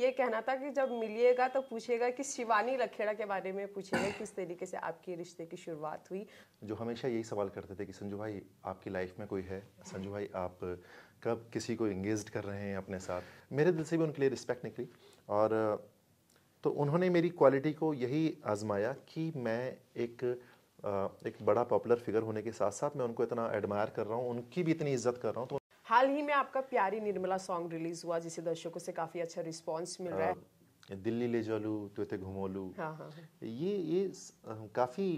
ये कहना था कि जब मिलिएगा तो पूछेगा कि शिवानी लखेड़ा के बारे में पूछेगा किस तरीके से आपके रिश्ते की शुरुआत हुई जो हमेशा यही सवाल करते थे कि संजू भाई आपकी लाइफ में कोई है संजू भाई आप कब किसी को इंगेज कर रहे हैं अपने साथ मेरे दिल से भी उनके लिए रिस्पेक्ट निकली और तो उन्होंने मेरी क्वालिटी को यही आजमाया कि मैं एक एक बड़ा पॉपुलर फिगर होने के साथ साथ मैं उनको इतना एडमायर कर रहा हूँ उनकी भी इतनी इज्जत कर रहा हूँ तो हाल ही में आपका प्यारी निर्मला सॉन्ग रिलीज हुआ जिसे दर्शकों से काफी अच्छा रिस्पॉन्स मिल रहा है हाँ, दिल्ली ले जालू त्वेते घुमोलू हाँ, हाँ हाँ ये ये काफ़ी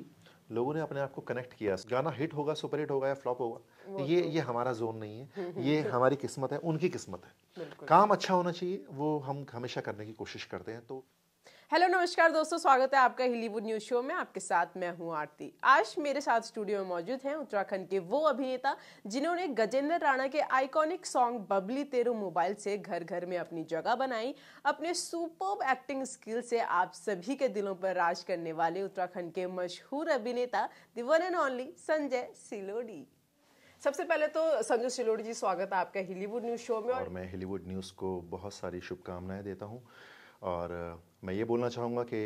लोगों ने अपने आप को कनेक्ट किया गाना हिट होगा सुपर हिट होगा या फ्लॉप होगा ये तो- ये हमारा जोन नहीं है ये हमारी किस्मत है उनकी किस्मत है काम अच्छा होना चाहिए वो हम हमेशा करने की कोशिश करते हैं तो हेलो नमस्कार दोस्तों स्वागत है आपका हिलीवुड न्यूज शो में आपके साथ मैं हूं आरती आज मेरे साथ स्टूडियो में मौजूद हैं उत्तराखंड के वो अभिनेता जिन्होंने गजेंद्र राणा के iconic song Babli Teru mobile से घर घर में अपनी जगह बनाई अपने सुपर एक्टिंग स्किल से आप सभी के दिलों पर राज करने वाले उत्तराखंड के मशहूर अभिनेता दिवन एंड ओनली संजय सिलोडी सबसे पहले तो संजय सिलोडी जी स्वागत है आपका हिलीवुड न्यूज शो में और, मैं हिलीवुड न्यूज को बहुत सारी शुभकामनाएं देता हूँ और मैं ये बोलना चाहूँगा कि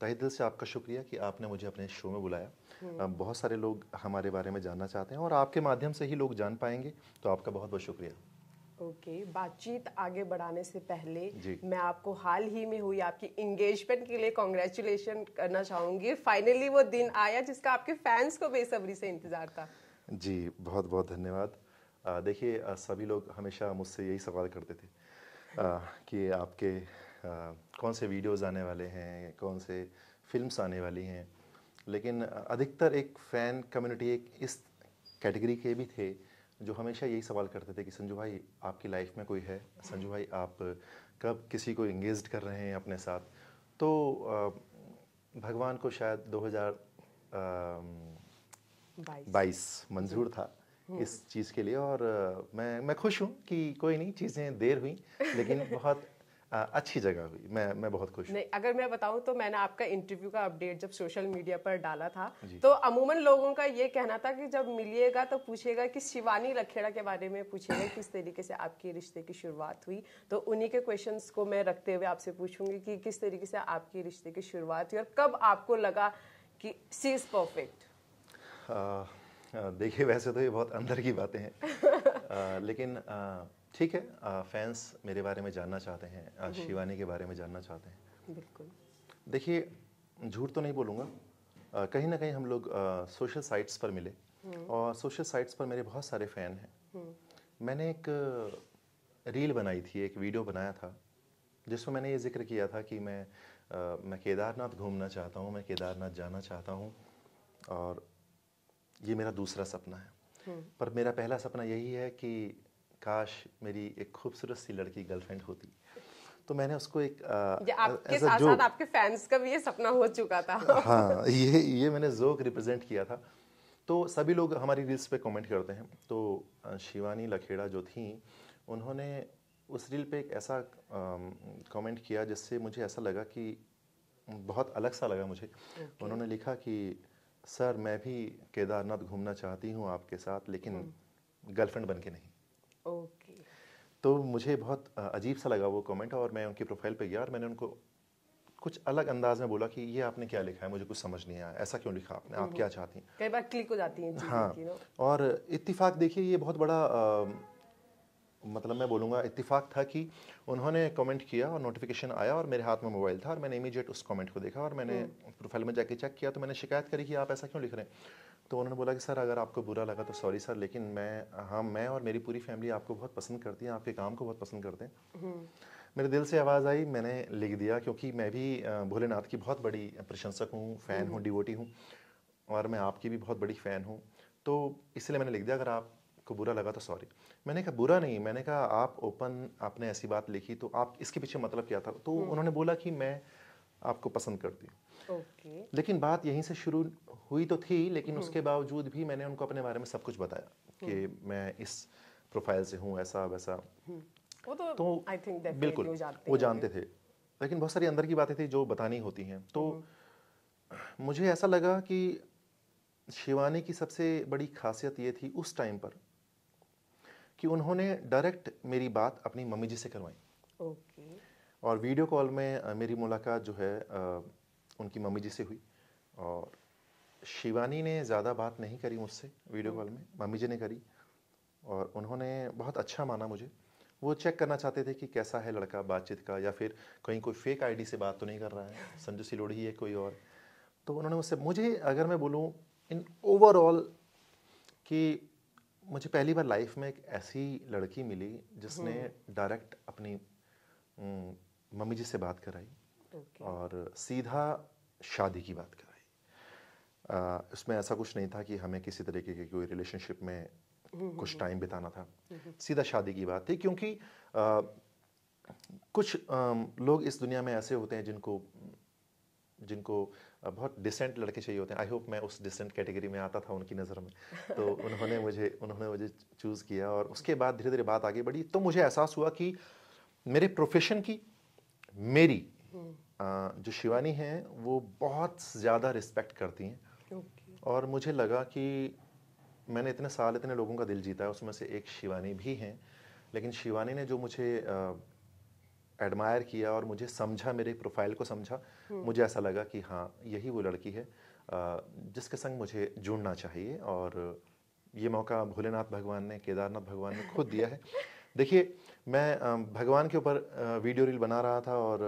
तहे दिल से आपका शुक्रिया कि आपने मुझे अपने शो में बुलाया हम्म। बहुत सारे लोग हमारे बारे में जानना चाहते हैं और आपके माध्यम से ही लोग जान पाएंगे तो आपका बहुत बहुत शुक्रिया ओके okay, बातचीत आगे बढ़ाने से पहले मैं आपको हाल ही में हुई आपकी इंगेजमेंट के लिए कॉन्ग्रेचुलेशन करना चाहूँगी फाइनली वो दिन आया जिसका आपके फैंस को बेसब्री से इंतज़ार था जी बहुत बहुत धन्यवाद देखिए सभी लोग हमेशा मुझसे यही सवाल करते थे आ, कि आपके कौन से वीडियोस आने वाले हैं कौन से फिल्म्स आने वाली हैं लेकिन अधिकतर एक फ़ैन कम्युनिटी एक इस कैटेगरी के भी थे जो हमेशा यही सवाल करते थे कि संजू भाई आपकी लाइफ में कोई है संजू भाई आप कब किसी को इंगेज कर रहे हैं अपने साथ तो भगवान को शायद 2022 मंजूर था हम्म। इस चीज़ के लिए और मैं मैं खुश हूँ कि कोई नहीं चीज़ें देर हुई लेकिन बहुत अच्छी जगह हुई मैं मैं बहुत खुश नहीं अगर मैं बताऊं तो मैंने आपका इंटरव्यू का अपडेट जब सोशल मीडिया पर डाला था तो अमूमन लोगों का ये कहना था कि जब मिलिएगा तो पूछेगा कि शिवानी लखेड़ा के बारे में पूछेगा किस तरीके से आपकी रिश्ते की शुरुआत हुई तो उन्हीं के क्वेश्चन को मैं रखते हुए आपसे पूछूंगी कि किस तरीके से आपकी रिश्ते की शुरुआत हुई और कब आपको लगा कि सी इज़ परफेक्ट देखिए वैसे तो ये बहुत अंदर की बातें हैं लेकिन ठीक है फैंस मेरे बारे में जानना चाहते हैं हम्म। शिवानी के बारे में जानना चाहते हैं बिल्कुल देखिए झूठ तो नहीं बोलूँगा कहीं ना कहीं हम लोग सोशल साइट्स पर मिले हम्म। और सोशल साइट्स पर मेरे बहुत सारे फ़ैन हैं हम्म। मैंने एक रील बनाई थी एक वीडियो बनाया था जिसमें मैंने ये जिक्र किया था कि मैं आ, मैं केदारनाथ घूमना चाहता हूँ मैं केदारनाथ जाना चाहता हूँ और ये मेरा दूसरा सपना है पर मेरा पहला सपना यही है कि काश मेरी एक खूबसूरत सी लड़की गर्लफ्रेंड होती तो मैंने उसको एक आ, आपके साथ साथ आपके फैंस का भी ये सपना हो चुका था हाँ ये ये मैंने जोक रिप्रेजेंट किया था तो सभी लोग हमारी रील्स पे कमेंट करते हैं तो शिवानी लखेड़ा जो थी उन्होंने उस रील पे एक ऐसा कमेंट किया जिससे मुझे ऐसा लगा कि बहुत अलग सा लगा मुझे okay. उन्होंने लिखा कि सर मैं भी केदारनाथ घूमना चाहती हूँ आपके साथ लेकिन हम्म। गर्लफ्रेंड बन के नहीं ओके तो मुझे बहुत अजीब सा लगा वो कमेंट और मैं उनकी प्रोफाइल पे गया और मैंने उनको कुछ अलग अंदाज में बोला कि ये आपने क्या लिखा है मुझे कुछ समझ नहीं आया ऐसा क्यों लिखा आपने आप हम्म। क्या चाहती हैं कई बार क्लिक हो जाती हैं हाँ और इत्तेफाक देखिए ये बहुत बड़ा मतलब मैं बोलूँगा इत्तेफाक था कि उन्होंने कमेंट किया और नोटिफिकेशन आया और मेरे हाथ में मोबाइल था और मैंने इमीडिएट उस कमेंट को देखा और मैंने प्रोफाइल हम्म। में जाके चेक किया तो मैंने शिकायत करी कि आप ऐसा क्यों लिख रहे हैं तो उन्होंने बोला कि सर अगर आपको बुरा लगा तो सॉरी सर लेकिन मैं हाँ मैं और मेरी पूरी फैमिली आपको बहुत पसंद करती है आपके काम को बहुत पसंद करते हैं हम्म। मेरे दिल से आवाज़ आई मैंने लिख दिया क्योंकि मैं भी भोलेनाथ की बहुत बड़ी प्रशंसक हूँ फ़ैन हूँ डिवोटी हम्म। हूँ और मैं आपकी भी बहुत बड़ी फ़ैन हूँ तो इसलिए मैंने लिख दिया अगर आपको बुरा लगा तो सॉरी मैंने कहा बुरा नहीं मैंने कहा आप ओपन आपने ऐसी बात लिखी तो आप इसके पीछे मतलब क्या था तो हम्म। उन्होंने बोला कि मैं आपको पसंद करती हूँ लेकिन बात यहीं से शुरू हुई तो थी लेकिन हम्म। उसके बावजूद भी मैंने उनको अपने बारे में सब कुछ बताया कि हम्म। मैं इस प्रोफाइल से हूँ ऐसा वैसा हम्म। वो तो, तो आई थिंक बिल्कुल वो जानते थे लेकिन बहुत सारी अंदर की बातें थी जो बतानी होती हैं तो मुझे ऐसा लगा कि शिवानी की सबसे बड़ी खासियत ये थी उस टाइम पर कि उन्होंने डायरेक्ट मेरी बात अपनी मम्मी जी से करवाई ओके और वीडियो कॉल में मेरी मुलाकात जो है उनकी मम्मी जी से हुई और शिवानी ने ज़्यादा बात नहीं करी मुझसे वीडियो कॉल में मम्मी जी ने करी और उन्होंने बहुत अच्छा माना मुझे वो चेक करना चाहते थे कि कैसा है लड़का बातचीत का या फिर कहीं कोई फेक आईडी से बात तो नहीं कर रहा है संजू सिलोड़ी है कोई और तो उन्होंने मुझसे मुझे अगर मैं बोलूँ इन ओवरऑल कि मुझे पहली बार लाइफ में एक ऐसी लड़की मिली जिसने डायरेक्ट हम्म। अपनी हम्म, मम्मी जी से बात कराई okay. और सीधा शादी की बात कराई आ, उसमें ऐसा कुछ नहीं था कि हमें किसी तरीके के कोई रिलेशनशिप में हम्म, हम्म, कुछ टाइम हम्म। बिताना था सीधा शादी की बात थी क्योंकि आ, कुछ आ, लोग इस दुनिया में ऐसे होते हैं जिनको जिनको बहुत डिसेंट लड़के चाहिए होते हैं आई होप मैं उस डिसेंट कैटेगरी में आता था उनकी नज़र में तो उन्होंने मुझे उन्होंने मुझे चूज़ किया और उसके बाद धीरे धीरे बात आगे बढ़ी तो मुझे एहसास हुआ कि मेरे प्रोफेशन की मेरी जो शिवानी हैं वो बहुत ज़्यादा रिस्पेक्ट करती हैं okay. और मुझे लगा कि मैंने इतने साल इतने लोगों का दिल जीता है उसमें से एक शिवानी भी हैं लेकिन शिवानी ने जो मुझे एडमायर किया और मुझे समझा मेरे प्रोफाइल को समझा हम्म। मुझे ऐसा लगा कि हाँ यही वो लड़की है जिसके संग मुझे जुड़ना चाहिए और ये मौका भोलेनाथ भगवान ने केदारनाथ भगवान ने खुद दिया है देखिए मैं भगवान के ऊपर वीडियो रील बना रहा था और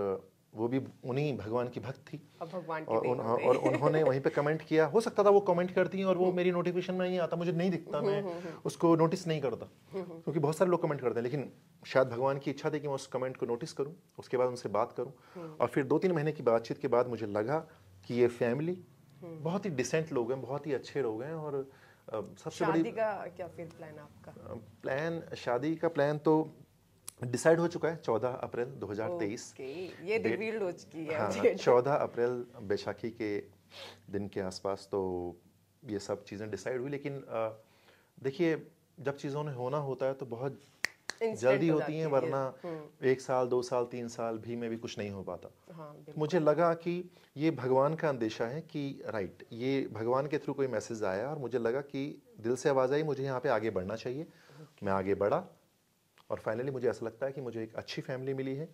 वो भी उन्हीं भगवान की भक्त थी और भगवान और, उन, और उन्होंने वहीं पे कमेंट किया हो सकता था वो कमेंट करती हैं और वो हम्म। मेरी नोटिफिकेशन में नहीं आता मुझे नहीं दिखता मैं हम्म, हम्म, उसको नोटिस नहीं करता क्योंकि बहुत सारे लोग कमेंट करते हैं लेकिन शायद भगवान की इच्छा थी कि मैं उस कमेंट को नोटिस करूँ उसके बाद उनसे बात करूँ और फिर दो तीन महीने की बातचीत के बाद मुझे लगा कि ये फैमिली बहुत ही डिसेंट लोग हैं बहुत ही अच्छे लोग हैं और सबसे बड़ी का क्या फिर प्लान आपका प्लान शादी का प्लान तो डिसाइड हो चुका है चौदह अप्रैल हजार तेईस ये रिवील्ड तो हो चुकी है हाँ, अप्रैल बैशाखी के दिन के आसपास तो ये सब चीज़ें डिसाइड हुई लेकिन देखिए जब चीज़ों ने होना होता है तो बहुत जल्दी होती हैं वरना हम्म। एक साल दो साल तीन साल भी में भी कुछ नहीं हो पाता हाँ, तो मुझे लगा कि ये भगवान का अंदेशा है कि राइट ये भगवान के थ्रू कोई मैसेज आया और मुझे लगा कि दिल से आवाज़ आई मुझे यहाँ पे आगे बढ़ना चाहिए मैं आगे बढ़ा और फाइनली मुझे ऐसा लगता है कि मुझे एक अच्छी फैमिली मिली है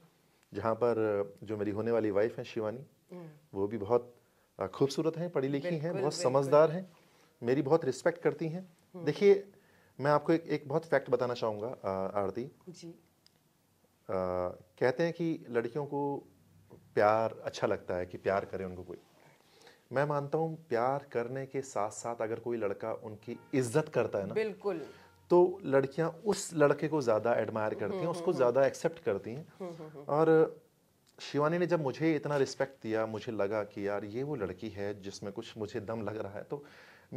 जहाँ पर जो मेरी होने वाली वाइफ है शिवानी हम्म। वो भी बहुत खूबसूरत हैं पढ़ी लिखी हैं बहुत समझदार हैं मेरी बहुत रिस्पेक्ट करती हैं हम्म। देखिए मैं आपको एक एक बहुत फैक्ट बताना चाहूँगा आरती कहते हैं कि लड़कियों को प्यार अच्छा लगता है कि प्यार करें उनको कोई मैं मानता हूँ प्यार करने के साथ साथ अगर कोई लड़का उनकी इज्जत करता है ना बिल्कुल तो लड़कियां उस लड़के को ज़्यादा एडमायर करती हैं हम्म, उसको हम्म, ज़्यादा एक्सेप्ट हम्म। करती हैं और शिवानी ने जब मुझे इतना रिस्पेक्ट दिया मुझे लगा कि यार ये वो लड़की है जिसमें कुछ मुझे दम लग रहा है तो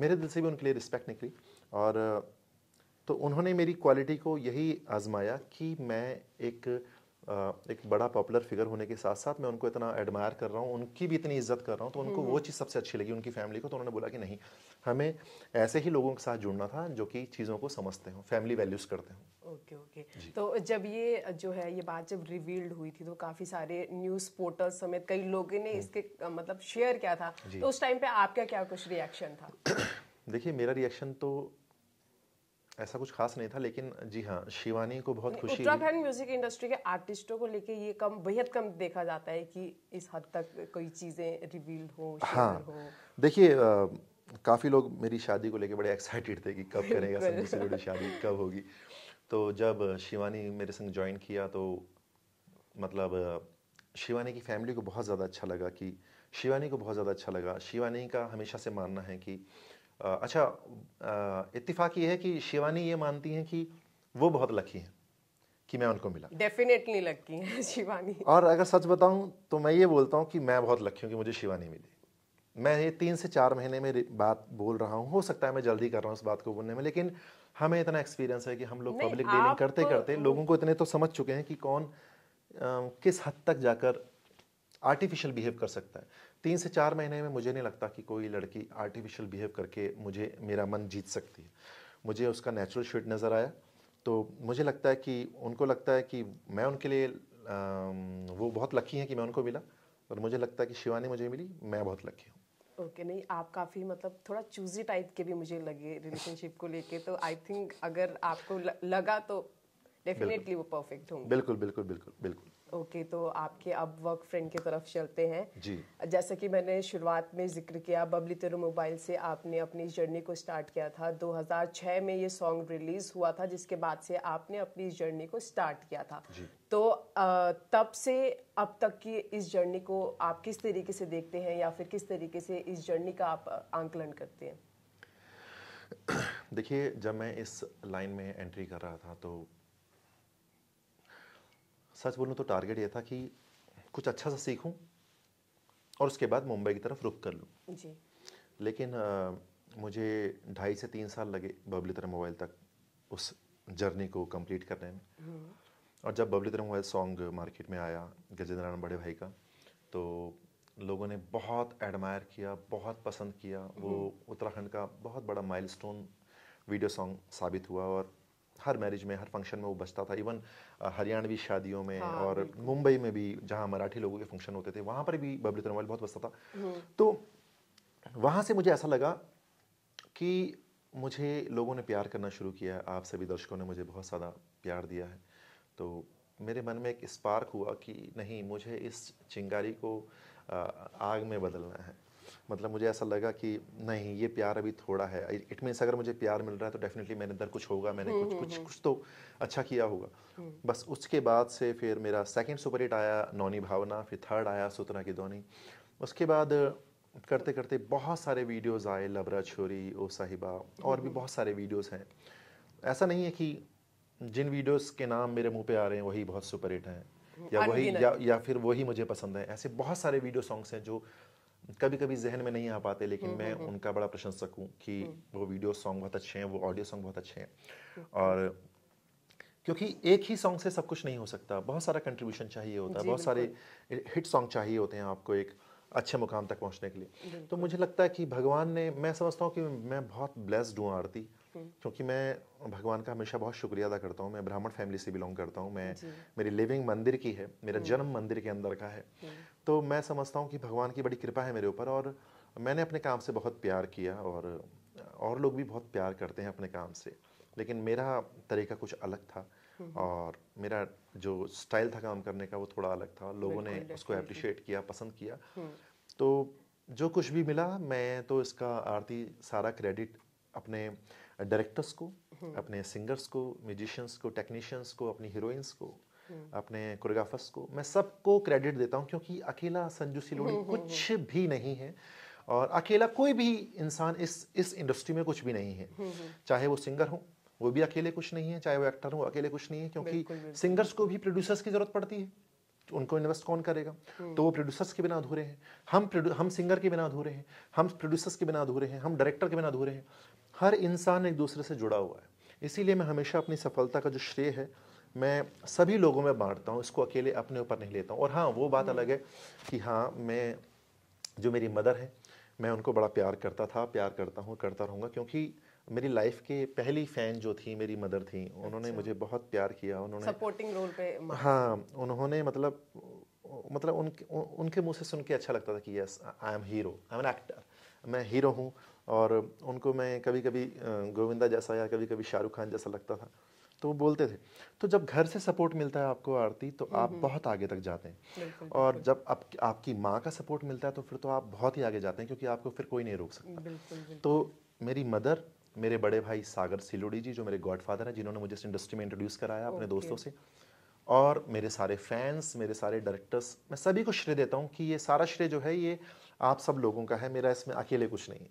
मेरे दिल से भी उनके लिए रिस्पेक्ट निकली और तो उन्होंने मेरी क्वालिटी को यही आजमाया कि मैं एक एक बड़ा पॉपुलर फिगर होने के साथ साथ मैं उनको इतना एडमायर कर रहा हूँ उनकी भी इतनी इज्जत कर रहा हूँ तो उनको हम्म। वो चीज़ सबसे अच्छी लगी उनकी फैमिली को तो उन्होंने बोला कि नहीं हमें ऐसे ही लोगों के साथ जुड़ना था जो कि चीज़ों को समझते हों फैमिली वैल्यूज़ करते हों ओके ओके तो जब ये जो है ये बात जब रिवील्ड हुई थी तो काफ़ी सारे न्यूज़ पोर्टल्स समेत कई लोगों ने हम्म। इसके मतलब शेयर किया था तो उस टाइम पर आपका क्या कुछ रिएक्शन था देखिए मेरा रिएक्शन तो ऐसा कुछ खास नहीं था लेकिन जी हाँ शिवानी को बहुत खुशी उत्तराखंड म्यूजिक इंडस्ट्री के आर्टिस्टों को लेके ये कम बेहद कम देखा जाता है कि इस हद तक कोई चीज़ें रिवील हो हाँ देखिए काफ़ी लोग मेरी शादी को लेके बड़े एक्साइटेड थे कि कब करेगा संजू से जुड़ी शादी कब होगी तो जब शिवानी मेरे संग ज्वाइन किया तो मतलब शिवानी की फैमिली को बहुत ज़्यादा अच्छा लगा कि शिवानी को बहुत ज़्यादा अच्छा लगा शिवानी का हमेशा से मानना है कि अच्छा इतफाक ये है कि शिवानी ये मानती हैं कि वो बहुत लकी हैं कि मैं उनको मिला डेफिनेटली लकी हैं शिवानी और अगर सच बताऊं तो मैं ये बोलता हूं कि मैं बहुत लकी हूं कि मुझे शिवानी मिली मैं ये तीन से चार महीने में बात बोल रहा हूँ हो सकता है मैं जल्दी कर रहा हूँ उस बात को बोलने में लेकिन हमें इतना एक्सपीरियंस है कि हम लोग पब्लिक डीलिंग करते करते लोगों को इतने तो समझ चुके हैं कि कौन किस हद तक जाकर आर्टिफिशियल बिहेव कर सकता है तीन से चार महीने में मुझे नहीं लगता कि कोई लड़की आर्टिफिशियल बिहेव करके मुझे मेरा मन जीत सकती है मुझे उसका नेचुरल शेड नज़र आया तो मुझे लगता है कि उनको लगता है कि मैं उनके लिए वो बहुत लकी हैं कि मैं उनको मिला और मुझे लगता है कि शिवानी मुझे मिली मैं बहुत लकी हूँ ओके okay, नहीं आप काफ़ी मतलब थोड़ा चूजी टाइप के भी मुझे लगे रिलेशनशिप को लेके तो आई थिंक अगर आपको लगा तो डेफिनेटली वो परफेक्ट होंगे बिल्कुल बिल्कुल बिल्कुल बिल्कुल ओके तो आपके अब वर्क फ्रेंड की तरफ चलते हैं जी जैसे कि मैंने शुरुआत में जिक्र किया बबली तेरू मोबाइल से आपने अपनी जर्नी को स्टार्ट किया था 2006 में ये सॉन्ग रिलीज़ हुआ था जिसके बाद से आपने अपनी जर्नी को स्टार्ट किया था जी तो तब से अब तक की इस जर्नी को आप किस तरीके से देखते हैं या फिर किस तरीके से इस जर्नी का आप आंकलन करते हैं देखिए जब मैं इस लाइन में एंट्री कर रहा था तो सच बोलूँ तो टारगेट ये था कि कुछ अच्छा सा सीखूँ और उसके बाद मुंबई की तरफ रुख कर लूँ जी लेकिन आ, मुझे ढाई से तीन साल लगे बबली तरह मोबाइल तक उस जर्नी को कंप्लीट करने में हम्म। और जब बबली तरह मोबाइल सॉन्ग मार्केट में आया गजेंद्र नारायण बड़े भाई का तो लोगों ने बहुत एडमायर किया बहुत पसंद किया वो हम्म। उत्तराखंड का बहुत बड़ा माइलस्टोन वीडियो सॉन्ग साबित हुआ और हर मैरिज में हर फंक्शन में वो बजता था इवन हरियाणवी शादियों में हाँ, और मुंबई में भी जहाँ मराठी लोगों के फंक्शन होते थे वहाँ पर भी बबली तनवाल बहुत बजता था हम्म। तो वहाँ से मुझे ऐसा लगा कि मुझे लोगों ने प्यार करना शुरू किया आप सभी दर्शकों ने मुझे बहुत ज़्यादा प्यार दिया है तो मेरे मन में एक स्पार्क हुआ कि नहीं मुझे इस चिंगारी को आग में बदलना है मतलब मुझे ऐसा लगा कि नहीं ये प्यार अभी थोड़ा है इट मीन्स अगर मुझे प्यार मिल रहा है तो डेफिनेटली मैंने अंदर कुछ होगा मैंने कुछ हम्म, कुछ हम्म, कुछ तो अच्छा किया होगा हम्म। बस उसके बाद से फिर मेरा सेकेंड सुपर हिट आया नौनी भावना फिर थर्ड आया सुतना की धोनी उसके बाद करते करते बहुत सारे वीडियोस आए लबरा छोरी ओ साहिबा और भी बहुत सारे वीडियोस हैं ऐसा नहीं है कि जिन वीडियोस के नाम मेरे मुंह पे आ रहे हैं वही बहुत सुपर हिट हैं या वही या, या फिर वही मुझे पसंद है ऐसे बहुत सारे वीडियो सॉन्ग्स हैं जो कभी कभी जहन में नहीं आ पाते लेकिन हम्म, मैं हम्म, हम्म। उनका बड़ा प्रशंसक हूँ कि वो वीडियो सॉन्ग बहुत अच्छे हैं वो ऑडियो सॉन्ग बहुत अच्छे हैं और क्योंकि एक ही सॉन्ग से सब कुछ नहीं हो सकता बहुत सारा कंट्रीब्यूशन चाहिए होता है बहुत सारे हिट सॉन्ग चाहिए होते हैं आपको एक अच्छे मुकाम तक पहुंचने के लिए तो मुझे लगता है कि भगवान ने मैं समझता हूँ कि मैं बहुत ब्लेस्ड हूँ आरती क्योंकि मैं भगवान का हमेशा बहुत शुक्रिया अदा करता हूँ मैं ब्राह्मण फैमिली से बिलोंग करता हूँ मैं मेरी लिविंग मंदिर की है मेरा हम्म। जन्म मंदिर के अंदर का है हम्म। तो मैं समझता हूँ कि भगवान की बड़ी कृपा है मेरे ऊपर और मैंने अपने काम से बहुत प्यार किया और और लोग भी बहुत प्यार करते हैं अपने काम से लेकिन मेरा तरीका कुछ अलग था हम्म। और मेरा जो स्टाइल था काम करने का वो थोड़ा अलग था लोगों ने उसको अप्रिशिएट किया पसंद किया तो जो कुछ भी मिला मैं तो इसका आरती सारा क्रेडिट अपने डायरेक्टर्स को हम्म। अपने सिंगर्स को म्यूजिशियंस को टेक्नीशियंस को अपनी हीरोइंस को हम्म। अपने कोरियोग्राफर्स को मैं सबको क्रेडिट देता हूँ क्योंकि अकेला संजू सिलोड़ी हम्म, कुछ भी नहीं है और अकेला कोई भी इंसान इस इस इंडस्ट्री में कुछ भी नहीं है चाहे वो सिंगर हो वो भी अकेले कुछ नहीं है चाहे वो एक्टर हो अकेले कुछ नहीं है क्योंकि बिल्कुल, बिल्कुल। सिंगर्स को भी प्रोड्यूसर्स की जरूरत पड़ती है तो उनको इन्वेस्ट कौन करेगा तो वो प्रोड्यूसर्स के बिना अधूरे हैं हम हम सिंगर के बिना अधूरे हैं हम प्रोड्यूसर्स के बिना अधूरे हैं हम डायरेक्टर के बिना अधूरे हैं हर इंसान एक दूसरे से जुड़ा हुआ है इसीलिए मैं हमेशा अपनी सफलता का जो श्रेय है मैं सभी लोगों में बांटता हूँ इसको अकेले अपने ऊपर नहीं लेता हूँ और हाँ वो बात अलग है कि हाँ मैं जो मेरी मदर है मैं उनको बड़ा प्यार करता था प्यार करता हूँ करता रहूँगा क्योंकि मेरी लाइफ के पहली फैन जो थी मेरी मदर थी उन्होंने अच्छा। मुझे बहुत प्यार किया उन्होंने सपोर्टिंग रोल पे हाँ उन्होंने मतलब मतलब उनके उनके मुँह से सुन के अच्छा लगता था कि yes I am hero I am actor मैं हीरो हूँ और उनको मैं कभी कभी गोविंदा जैसा या कभी कभी शाहरुख खान जैसा लगता था तो वो बोलते थे तो जब घर से सपोर्ट मिलता है आपको आरती तो आप हम्म। बहुत आगे तक जाते हैं और जब आप, आपकी माँ का सपोर्ट मिलता है तो फिर तो आप बहुत ही आगे जाते हैं क्योंकि आपको फिर कोई नहीं रोक सकता बिल्कुल, बिल्कुल। तो मेरी मदर मेरे बड़े भाई सागर सिलोड़ी जी जो मेरे गॉडफादर हैं जिन्होंने मुझे इस इंडस्ट्री में इंट्रोड्यूस कराया अपने दोस्तों से और मेरे सारे फैंस मेरे सारे डायरेक्टर्स मैं सभी को श्रेय देता हूँ कि ये सारा श्रेय जो है ये आप सब लोगों का है मेरा इसमें अकेले कुछ नहीं है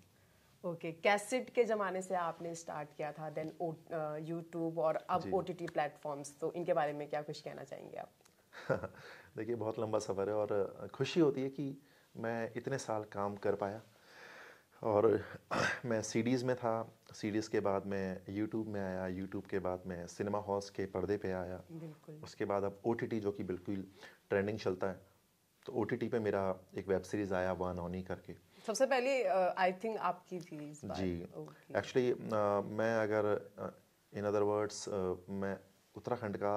ओके okay, कैसेट के ज़माने से आपने स्टार्ट किया था देन यूट्यूब और अब ओ टी टी प्लेटफॉर्म्स तो इनके बारे में क्या कुछ कहना चाहेंगे आप देखिए बहुत लंबा सफ़र है और खुशी होती है कि मैं इतने साल काम कर पाया और मैं सीडीज़ में था सीडीज़ के बाद मैं यूट्यूब में आया यूट्यूब के बाद मैं सिनेमा हॉल्स के पर्दे पे आया उसके बाद अब ओ जो कि बिल्कुल ट्रेंडिंग चलता है तो ओ टी मेरा एक वेब सीरीज़ आया वन ऑनी करके सबसे पहले आई uh, थिंक आपकी थी जी एक्चुअली okay. uh, मैं अगर इन अदर वर्ड्स मैं उत्तराखंड का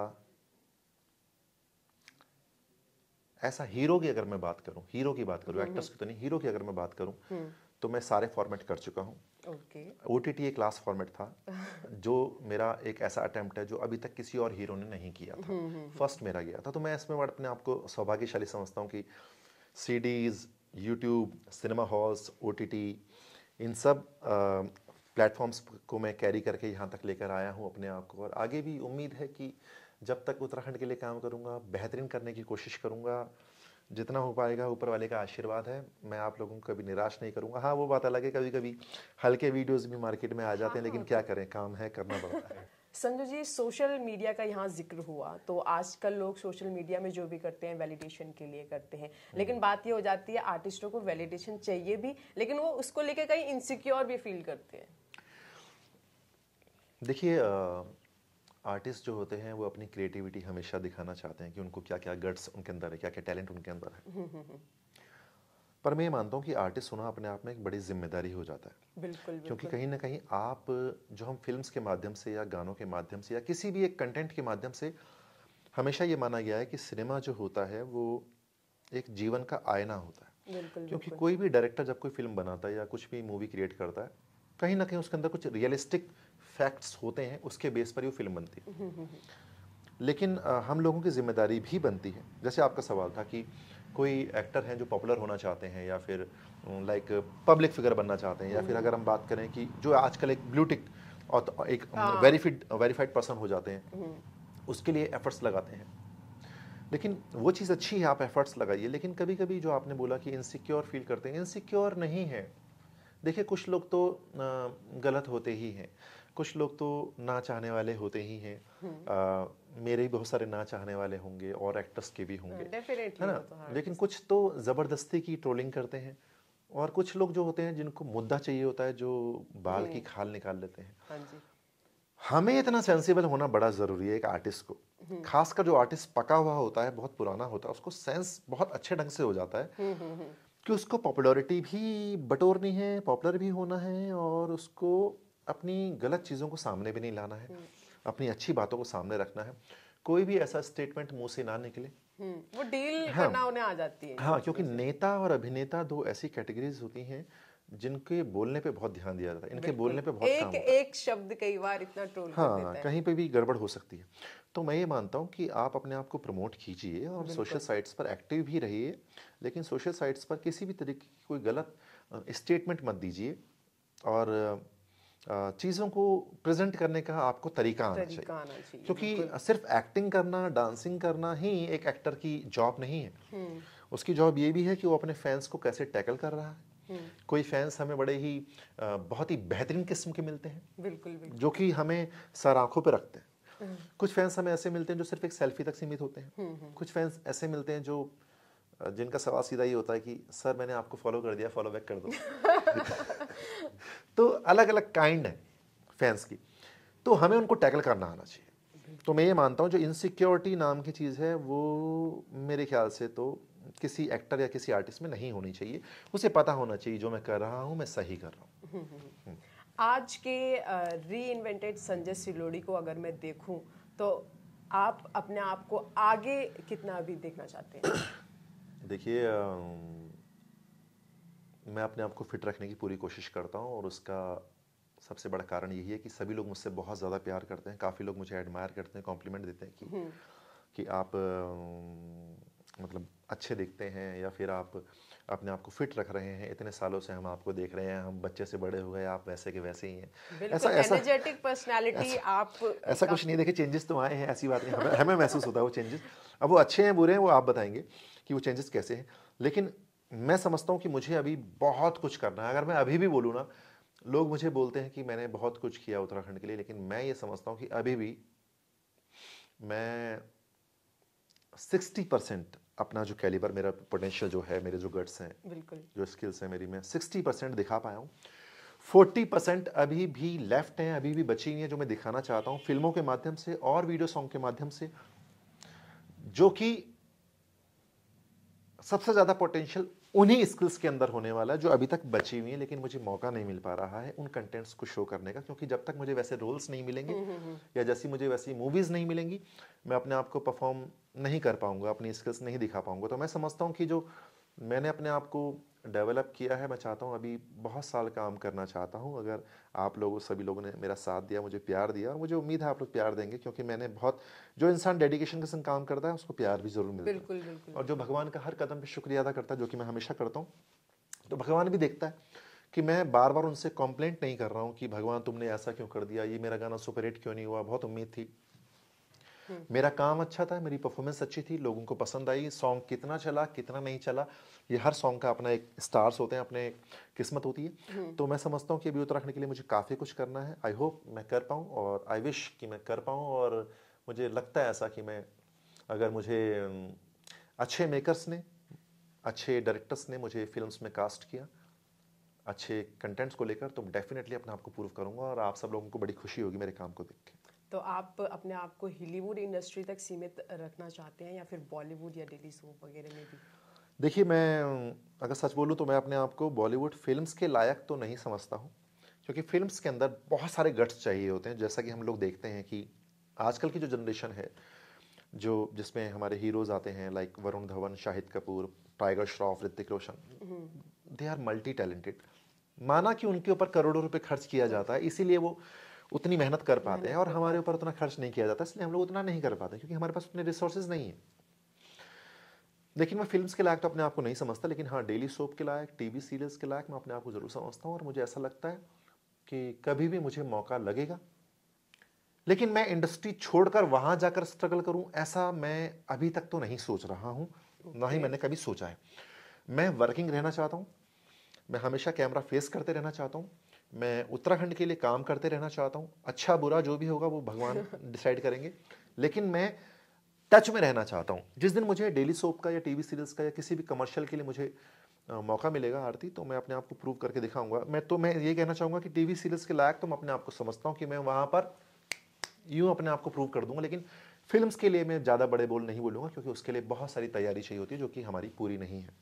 ऐसा हीरो की अगर मैं बात करूं हीरो की बात करूं एक्टर्स हम्म, हम्म। की तो नहीं हीरो की अगर मैं बात करूं हम्म। तो मैं सारे फॉर्मेट कर चुका हूं ओ टी टी एक लास्ट फॉर्मेट था जो मेरा एक ऐसा अटेम्प्ट है जो अभी तक किसी और हीरो ने नहीं किया था फर्स्ट मेरा गया था तो मैं इसमें अपने आप को सौभाग्यशाली समझता हूँ कि सीडीज यूट्यूब सिनेमा हॉल्स ओ इन सब प्लेटफॉर्म्स को मैं कैरी करके यहाँ तक लेकर आया हूँ अपने आप को और आगे भी उम्मीद है कि जब तक उत्तराखंड के लिए काम करूँगा बेहतरीन करने की कोशिश करूँगा जितना हो पाएगा ऊपर वाले का आशीर्वाद है मैं आप लोगों को कभी निराश नहीं करूँगा हाँ वो बात अलग है कभी कभी हल्के वीडियोज़ भी मार्केट में आ जाते हैं लेकिन हाँ। क्या करें काम है करना पड़ता है संजू जी सोशल मीडिया का यहाँ जिक्र हुआ तो आजकल लोग सोशल मीडिया में जो भी करते हैं वैलिडेशन के लिए करते हैं हम्म। लेकिन बात ये हो जाती है आर्टिस्टों को वैलिडेशन चाहिए भी लेकिन वो उसको लेके कहीं इनसिक्योर भी फील करते हैं देखिए आर्टिस्ट जो होते हैं वो अपनी क्रिएटिविटी हमेशा दिखाना चाहते हैं कि उनको क्या क्या गट्स उनके अंदर है क्या क्या टैलेंट उनके अंदर है हम्म, हम्म, पर मैं ये मानता हूँ कि आर्टिस्ट होना अपने आप में एक बड़ी जिम्मेदारी हो जाता है बिल्कुल क्योंकि कहीं ना कहीं आप जो हम फिल्म्स के माध्यम से या गानों के माध्यम से या किसी भी एक कंटेंट के माध्यम से हमेशा ये माना गया है कि सिनेमा जो होता है वो एक जीवन का आयना होता है बिल्कुल, क्योंकि बिल्कुल। कोई भी डायरेक्टर जब कोई फिल्म बनाता है या कुछ भी मूवी क्रिएट करता है कहीं ना कहीं उसके अंदर कुछ रियलिस्टिक फैक्ट्स होते हैं उसके बेस पर ही फिल्म बनती है हम्म, हम्म, हम्म। लेकिन हम लोगों की जिम्मेदारी भी बनती है जैसे आपका सवाल था कि कोई एक्टर हैं जो पॉपुलर होना चाहते हैं या फिर लाइक पब्लिक फिगर बनना चाहते हैं या फिर अगर हम बात करें कि जो आजकल एक ब्लूटिक और तो एक वेरीफाइड वेरीफाइड पर्सन हो जाते हैं हम्म। उसके लिए एफर्ट्स लगाते हैं लेकिन वो चीज़ अच्छी है आप एफर्ट्स लगाइए लेकिन कभी कभी जो आपने बोला कि इनसिक्योर फील करते हैं इनसिक्योर नहीं है देखिए कुछ लोग तो गलत होते ही हैं कुछ लोग तो ना चाहने वाले होते ही हैं हम्म। मेरे भी बहुत सारे ना चाहने वाले होंगे और एक्टर्स के भी होंगे हाँ, है ना तो लेकिन कुछ तो ज़बरदस्ती की ट्रोलिंग करते हैं और कुछ लोग जो होते हैं जिनको मुद्दा चाहिए होता है जो बाल की हम्म। खाल निकाल लेते हैं हाँ हमें इतना सेंसिबल होना बड़ा ज़रूरी है एक आर्टिस्ट को हम्म। खासकर जो आर्टिस्ट पका हुआ होता है बहुत पुराना होता है उसको सेंस बहुत अच्छे ढंग से हो जाता है हम्म, कि उसको पॉपुलरिटी भी बटोरनी है पॉपुलर भी होना है और उसको अपनी गलत चीज़ों को सामने भी नहीं लाना है अपनी अच्छी बातों को सामने रखना है कोई भी ऐसा स्टेटमेंट मुंह से ना निकले हम्म, वो डील हाँ, करना उन्हें आ जाती है हाँ क्योंकि नेता और अभिनेता दो ऐसी कैटेगरीज होती हैं जिनके बोलने पे बहुत ध्यान दिया जाता है इनके बोलने पे बहुत एक काम एक शब्द कई बार इतना ट्रोल हाँ कर देता है। कहीं पे भी गड़बड़ हो सकती है तो मैं ये मानता हूँ कि आप अपने आप को प्रमोट कीजिए और सोशल साइट्स पर एक्टिव भी रहिए लेकिन सोशल साइट्स पर किसी भी तरीके की कोई गलत स्टेटमेंट मत दीजिए और चीज़ों को प्रेजेंट करने का आपको तरीका आना चाहिए क्योंकि सिर्फ एक्टिंग करना डांसिंग करना ही एक एक्टर की जॉब नहीं है हम्म। उसकी जॉब ये भी है कि वो अपने फैंस को कैसे टैकल कर रहा है हम्म। कोई फैंस हमें बड़े ही बहुत ही बेहतरीन किस्म के मिलते हैं बिल्कुल, बिल्कुल। जो कि हमें सर आंखों पर रखते हैं हम्म। कुछ फैंस हमें ऐसे मिलते हैं जो सिर्फ एक सेल्फी तक सीमित होते हैं कुछ फैंस ऐसे मिलते हैं जो जिनका सवाल सीधा ये होता है कि सर मैंने आपको फॉलो कर दिया फॉलो बैक कर दो तो अलग अलग काइंड है फैंस की तो हमें उनको टैकल करना आना चाहिए तो मैं ये मानता हूँ जो इनसिक्योरिटी नाम की चीज़ है वो मेरे ख्याल से तो किसी एक्टर या किसी आर्टिस्ट में नहीं होनी चाहिए उसे पता होना चाहिए जो मैं कर रहा हूँ मैं सही कर रहा हूँ हम्म। आज के री इन्वेंटेड संजय सिलोड़ी को अगर मैं देखूँ तो आप अपने आप को आगे कितना अभी देखना चाहते हैं देखिए मैं अपने आप को फिट रखने की पूरी कोशिश करता हूँ और उसका सबसे बड़ा कारण यही है कि सभी लोग मुझसे बहुत ज़्यादा प्यार करते हैं काफ़ी लोग मुझे एडमायर करते हैं कॉम्प्लीमेंट देते हैं कि हम्म। कि आप मतलब अच्छे दिखते हैं या फिर आप अपने आप को फिट रख रहे हैं इतने सालों से हम आपको देख रहे हैं हम बच्चे से बड़े हुए आप वैसे के वैसे ही हैं ऐसा ऐसा पर्सनालिटी आप ऐसा कुछ नहीं देखे चेंजेस तो आए हैं ऐसी बात नहीं हमें हमें महसूस होता है वो चेंजेस अब वो अच्छे हैं बुरे हैं वो आप बताएंगे कि वो चेंजेस कैसे हैं लेकिन मैं समझता हूँ कि मुझे अभी बहुत कुछ करना है अगर मैं अभी भी बोलूँ ना लोग मुझे बोलते हैं कि मैंने बहुत कुछ किया उत्तराखंड के लिए लेकिन मैं ये समझता हूँ कि अभी भी मैं सिक्सटी परसेंट अपना जो कैलिबर मेरा पोटेंशियल जो है मेरे जो गट्स हैं बिल्कुल जो स्किल्स हैं मेरी मैं सिक्सटी परसेंट दिखा पाया हूँ फोर्टी परसेंट अभी भी लेफ्ट हैं अभी भी बची हुई हैं जो मैं दिखाना चाहता हूँ फिल्मों के माध्यम से और वीडियो सॉन्ग के माध्यम से जो कि सबसे ज़्यादा पोटेंशियल उन्हीं स्किल्स के अंदर होने वाला है जो अभी तक बची हुई है लेकिन मुझे मौका नहीं मिल पा रहा है उन कंटेंट्स को शो करने का क्योंकि जब तक मुझे वैसे रोल्स नहीं मिलेंगे हम्म, हम्म, हम्म। या जैसी मुझे वैसी मूवीज़ नहीं मिलेंगी मैं अपने आप को परफॉर्म नहीं कर पाऊंगा अपनी स्किल्स नहीं दिखा पाऊंगा तो मैं समझता हूँ कि जो मैंने अपने आप को डेवलप किया है मैं चाहता हूँ अभी बहुत साल काम करना चाहता हूँ अगर आप लोगों सभी लोगों ने मेरा साथ दिया मुझे प्यार दिया और मुझे उम्मीद है आप लोग प्यार देंगे क्योंकि मैंने बहुत जो इंसान डेडिकेशन के संग काम करता है उसको प्यार भी जरूर मिलता बिल्कुल, है बिल्कुल। और जो भगवान का हर कदम पर शुक्रिया अदा करता है जो कि मैं हमेशा करता हूँ तो भगवान भी देखता है कि मैं बार बार उनसे कंप्लेंट नहीं कर रहा हूँ कि भगवान तुमने ऐसा क्यों कर दिया ये मेरा गाना सुपर हिट क्यों नहीं हुआ बहुत उम्मीद थी मेरा काम अच्छा था मेरी परफॉर्मेंस अच्छी थी लोगों को पसंद आई सॉन्ग कितना चला कितना नहीं चला ये हर सॉन्ग का अपना एक स्टार्स होते हैं अपने किस्मत होती है हम्म। तो मैं समझता हूँ कि अभी उत्तराखंड के लिए मुझे काफ़ी कुछ करना है आई होप मैं कर पाऊँ और आई विश कि मैं कर पाऊँ और मुझे लगता है ऐसा कि मैं अगर मुझे अच्छे मेकर्स ने अच्छे डायरेक्टर्स ने मुझे फिल्म्स में कास्ट किया अच्छे कंटेंट्स को लेकर तो डेफिनेटली अपने आप को प्रूव करूंगा और आप सब लोगों को बड़ी खुशी होगी मेरे काम को देख के तो आप अपने आप को हॉलीवुड इंडस्ट्री तक सीमित रखना चाहते हैं या फिर बॉलीवुड या डेली सोप वगैरह में भी देखिए मैं अगर सच बोलूँ तो मैं अपने आप को बॉलीवुड फिल्म्स के लायक तो नहीं समझता हूँ क्योंकि फिल्म्स के अंदर बहुत सारे गट्स चाहिए होते हैं जैसा कि हम लोग देखते हैं कि आजकल की जो जनरेशन है जो जिसमें हमारे हीरोज़ आते हैं like Varun Dhawan Shahid Kapoor Tiger Shroff Hrithik Roshan they are multi talented माना कि उनके ऊपर करोड़ों रुपए खर्च किया जाता है इसीलिए वो उतनी मेहनत कर पाते हम्म। हैं और हमारे ऊपर उतना खर्च नहीं किया जाता इसलिए हम लोग उतना नहीं कर पाते क्योंकि हमारे पास उतने रिसोर्सेज नहीं है लेकिन मैं फिल्म्स के लायक तो अपने आप को नहीं समझता लेकिन हाँ डेली सोप के लायक टीवी सीरियल्स के लायक मैं अपने आप को ज़रूर समझता हूँ और मुझे ऐसा लगता है कि कभी भी मुझे मौका लगेगा लेकिन मैं इंडस्ट्री छोड़कर वहाँ जाकर स्ट्रगल करूँ ऐसा मैं अभी तक तो नहीं सोच रहा हूँ ना ही मैंने कभी सोचा है मैं वर्किंग रहना चाहता हूँ मैं हमेशा कैमरा फेस करते रहना चाहता हूँ मैं उत्तराखंड के लिए काम करते रहना चाहता हूँ अच्छा बुरा जो भी होगा वो भगवान डिसाइड करेंगे लेकिन मैं टच में रहना चाहता हूँ जिस दिन मुझे डेली सोप का या टीवी सीरियल्स का या किसी भी कमर्शियल के लिए मुझे आ, मौका मिलेगा आरती तो मैं अपने आप को प्रूव करके दिखाऊंगा मैं तो मैं ये कहना चाहूँगा कि टीवी सीरियल्स के लायक तो मैं अपने आप को समझता हूँ कि मैं वहाँ पर यूँ अपने आप को प्रूव कर दूंगा लेकिन फिल्म्स के लिए मैं ज़्यादा बड़े बोल नहीं बोलूँगा क्योंकि उसके लिए बहुत सारी तैयारी चाहिए होती है जो कि हमारी पूरी नहीं है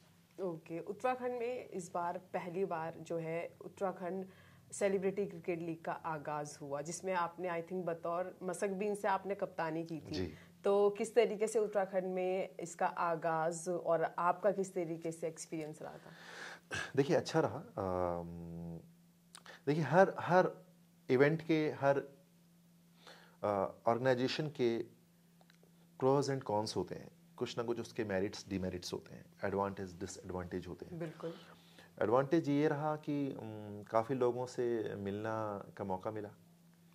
ओके okay. उत्तराखंड में इस बार पहली बार जो है उत्तराखंड सेलिब्रिटी क्रिकेट लीग का आगाज हुआ जिसमें आपने आई थिंक बतौर मसक बीन से आपने कप्तानी की थी तो किस तरीके से उत्तराखंड में इसका आगाज और आपका किस तरीके से एक्सपीरियंस रहा था देखिए अच्छा रहा देखिए हर हर इवेंट के हर ऑर्गेनाइजेशन के प्रोज एंड कॉन्स होते हैं कुछ ना कुछ उसके मेरिट्स डीमेरिट्स होते हैं एडवांटेज डिसएडवांटेज होते हैं बिल्कुल एडवांटेज ये रहा कि काफ़ी लोगों से मिलना का मौका मिला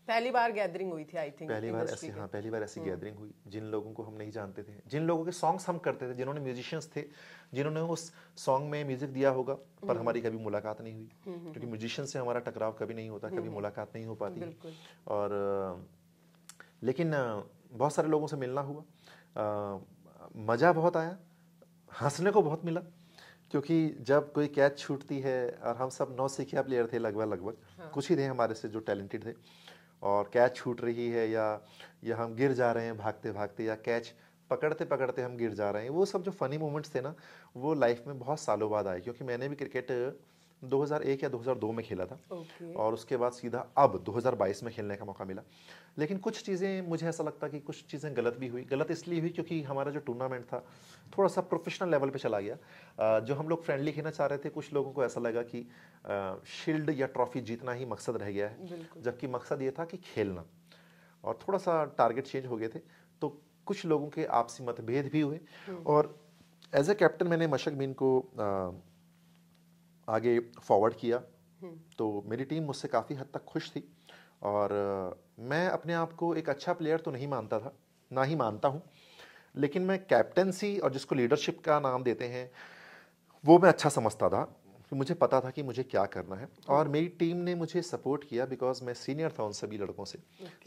पहली बार गैदरिंग हुई थी आई थिंक पहली बार ऐसी हाँ पहली बार ऐसी गैदरिंग हम्म। हुई जिन लोगों को हम नहीं जानते थे जिन लोगों के सॉन्ग्स हम करते थे जिन्होंने म्यूजिशियंस थे जिन्होंने उस सॉन्ग में म्यूजिक दिया होगा पर हम्म। हमारी कभी मुलाकात नहीं हुई हम्म, क्योंकि म्यूजिशियन से हमारा टकराव कभी नहीं होता कभी मुलाकात नहीं हो पाती और लेकिन बहुत सारे लोगों से मिलना हुआ मज़ा बहुत आया हंसने को बहुत मिला क्योंकि जब कोई कैच छूटती है और हम सब नौ सीखिया प्लेयर थे लगभग लगभग हाँ। कुछ ही थे हमारे से जो टैलेंटेड थे और कैच छूट रही है या या हम गिर जा रहे हैं भागते भागते या कैच पकड़ते पकड़ते हम गिर जा रहे हैं वो सब जो फ़नी मोमेंट्स थे ना वो लाइफ में बहुत सालों बाद आए क्योंकि मैंने भी क्रिकेट 2001 या 2002 में खेला था okay. और उसके बाद सीधा अब 2022 में खेलने का मौका मिला लेकिन कुछ चीज़ें मुझे ऐसा लगता कि कुछ चीज़ें गलत भी हुई गलत इसलिए हुई क्योंकि हमारा जो टूर्नामेंट था थोड़ा सा प्रोफेशनल लेवल पे चला गया जो हम लोग फ्रेंडली खेलना चाह रहे थे कुछ लोगों को ऐसा लगा कि शील्ड या ट्रॉफी जीतना ही मकसद रह गया है जबकि मकसद ये था कि खेलना और थोड़ा सा टारगेट चेंज हो गए थे तो कुछ लोगों के आपसी मतभेद भी हुए हम्म। और एज ए कैप्टन मैंने मशक बीन को आगे फॉरवर्ड किया हम्म। तो मेरी टीम मुझसे काफ़ी हद तक खुश थी और मैं अपने आप को एक अच्छा प्लेयर तो नहीं मानता था ना ही मानता हूँ लेकिन मैं कैप्टनसी और जिसको लीडरशिप का नाम देते हैं वो मैं अच्छा समझता था मुझे पता था कि मुझे क्या करना है हम्म। और मेरी टीम ने मुझे सपोर्ट किया बिकॉज मैं सीनियर था उन सभी लड़कों से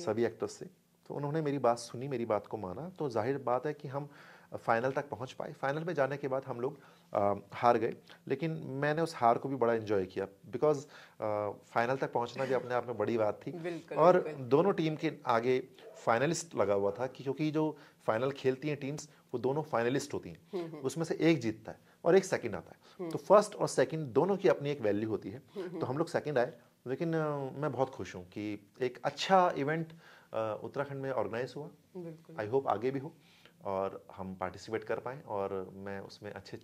सभी एक्टर्स से तो उन्होंने मेरी बात सुनी मेरी बात को माना तो जाहिर बात है कि हम फाइनल तक पहुंच पाए फाइनल में जाने के बाद हम लोग आ, हार गए लेकिन मैंने उस हार को भी बड़ा इन्जॉय किया बिकॉज फाइनल तक पहुंचना भी अपने आप में बड़ी बात थी बिल्कुल, और बिल्कुल। दोनों टीम के आगे फाइनलिस्ट लगा हुआ था कि क्योंकि जो फाइनल खेलती हैं टीम्स वो दोनों फाइनलिस्ट होती हैं हम्म, हम्म। उसमें से एक जीतता है और एक सेकेंड आता है हम्म। तो फर्स्ट और सेकेंड दोनों की अपनी एक वैल्यू होती है तो हम लोग सेकेंड आए लेकिन मैं बहुत खुश हूँ कि एक अच्छा इवेंट उत्तराखंड में ऑर्गेनाइज हुआ आई होप आगे भी हो और हम पार्टिसिपेट कर पाए और मैं उसमें अच्छे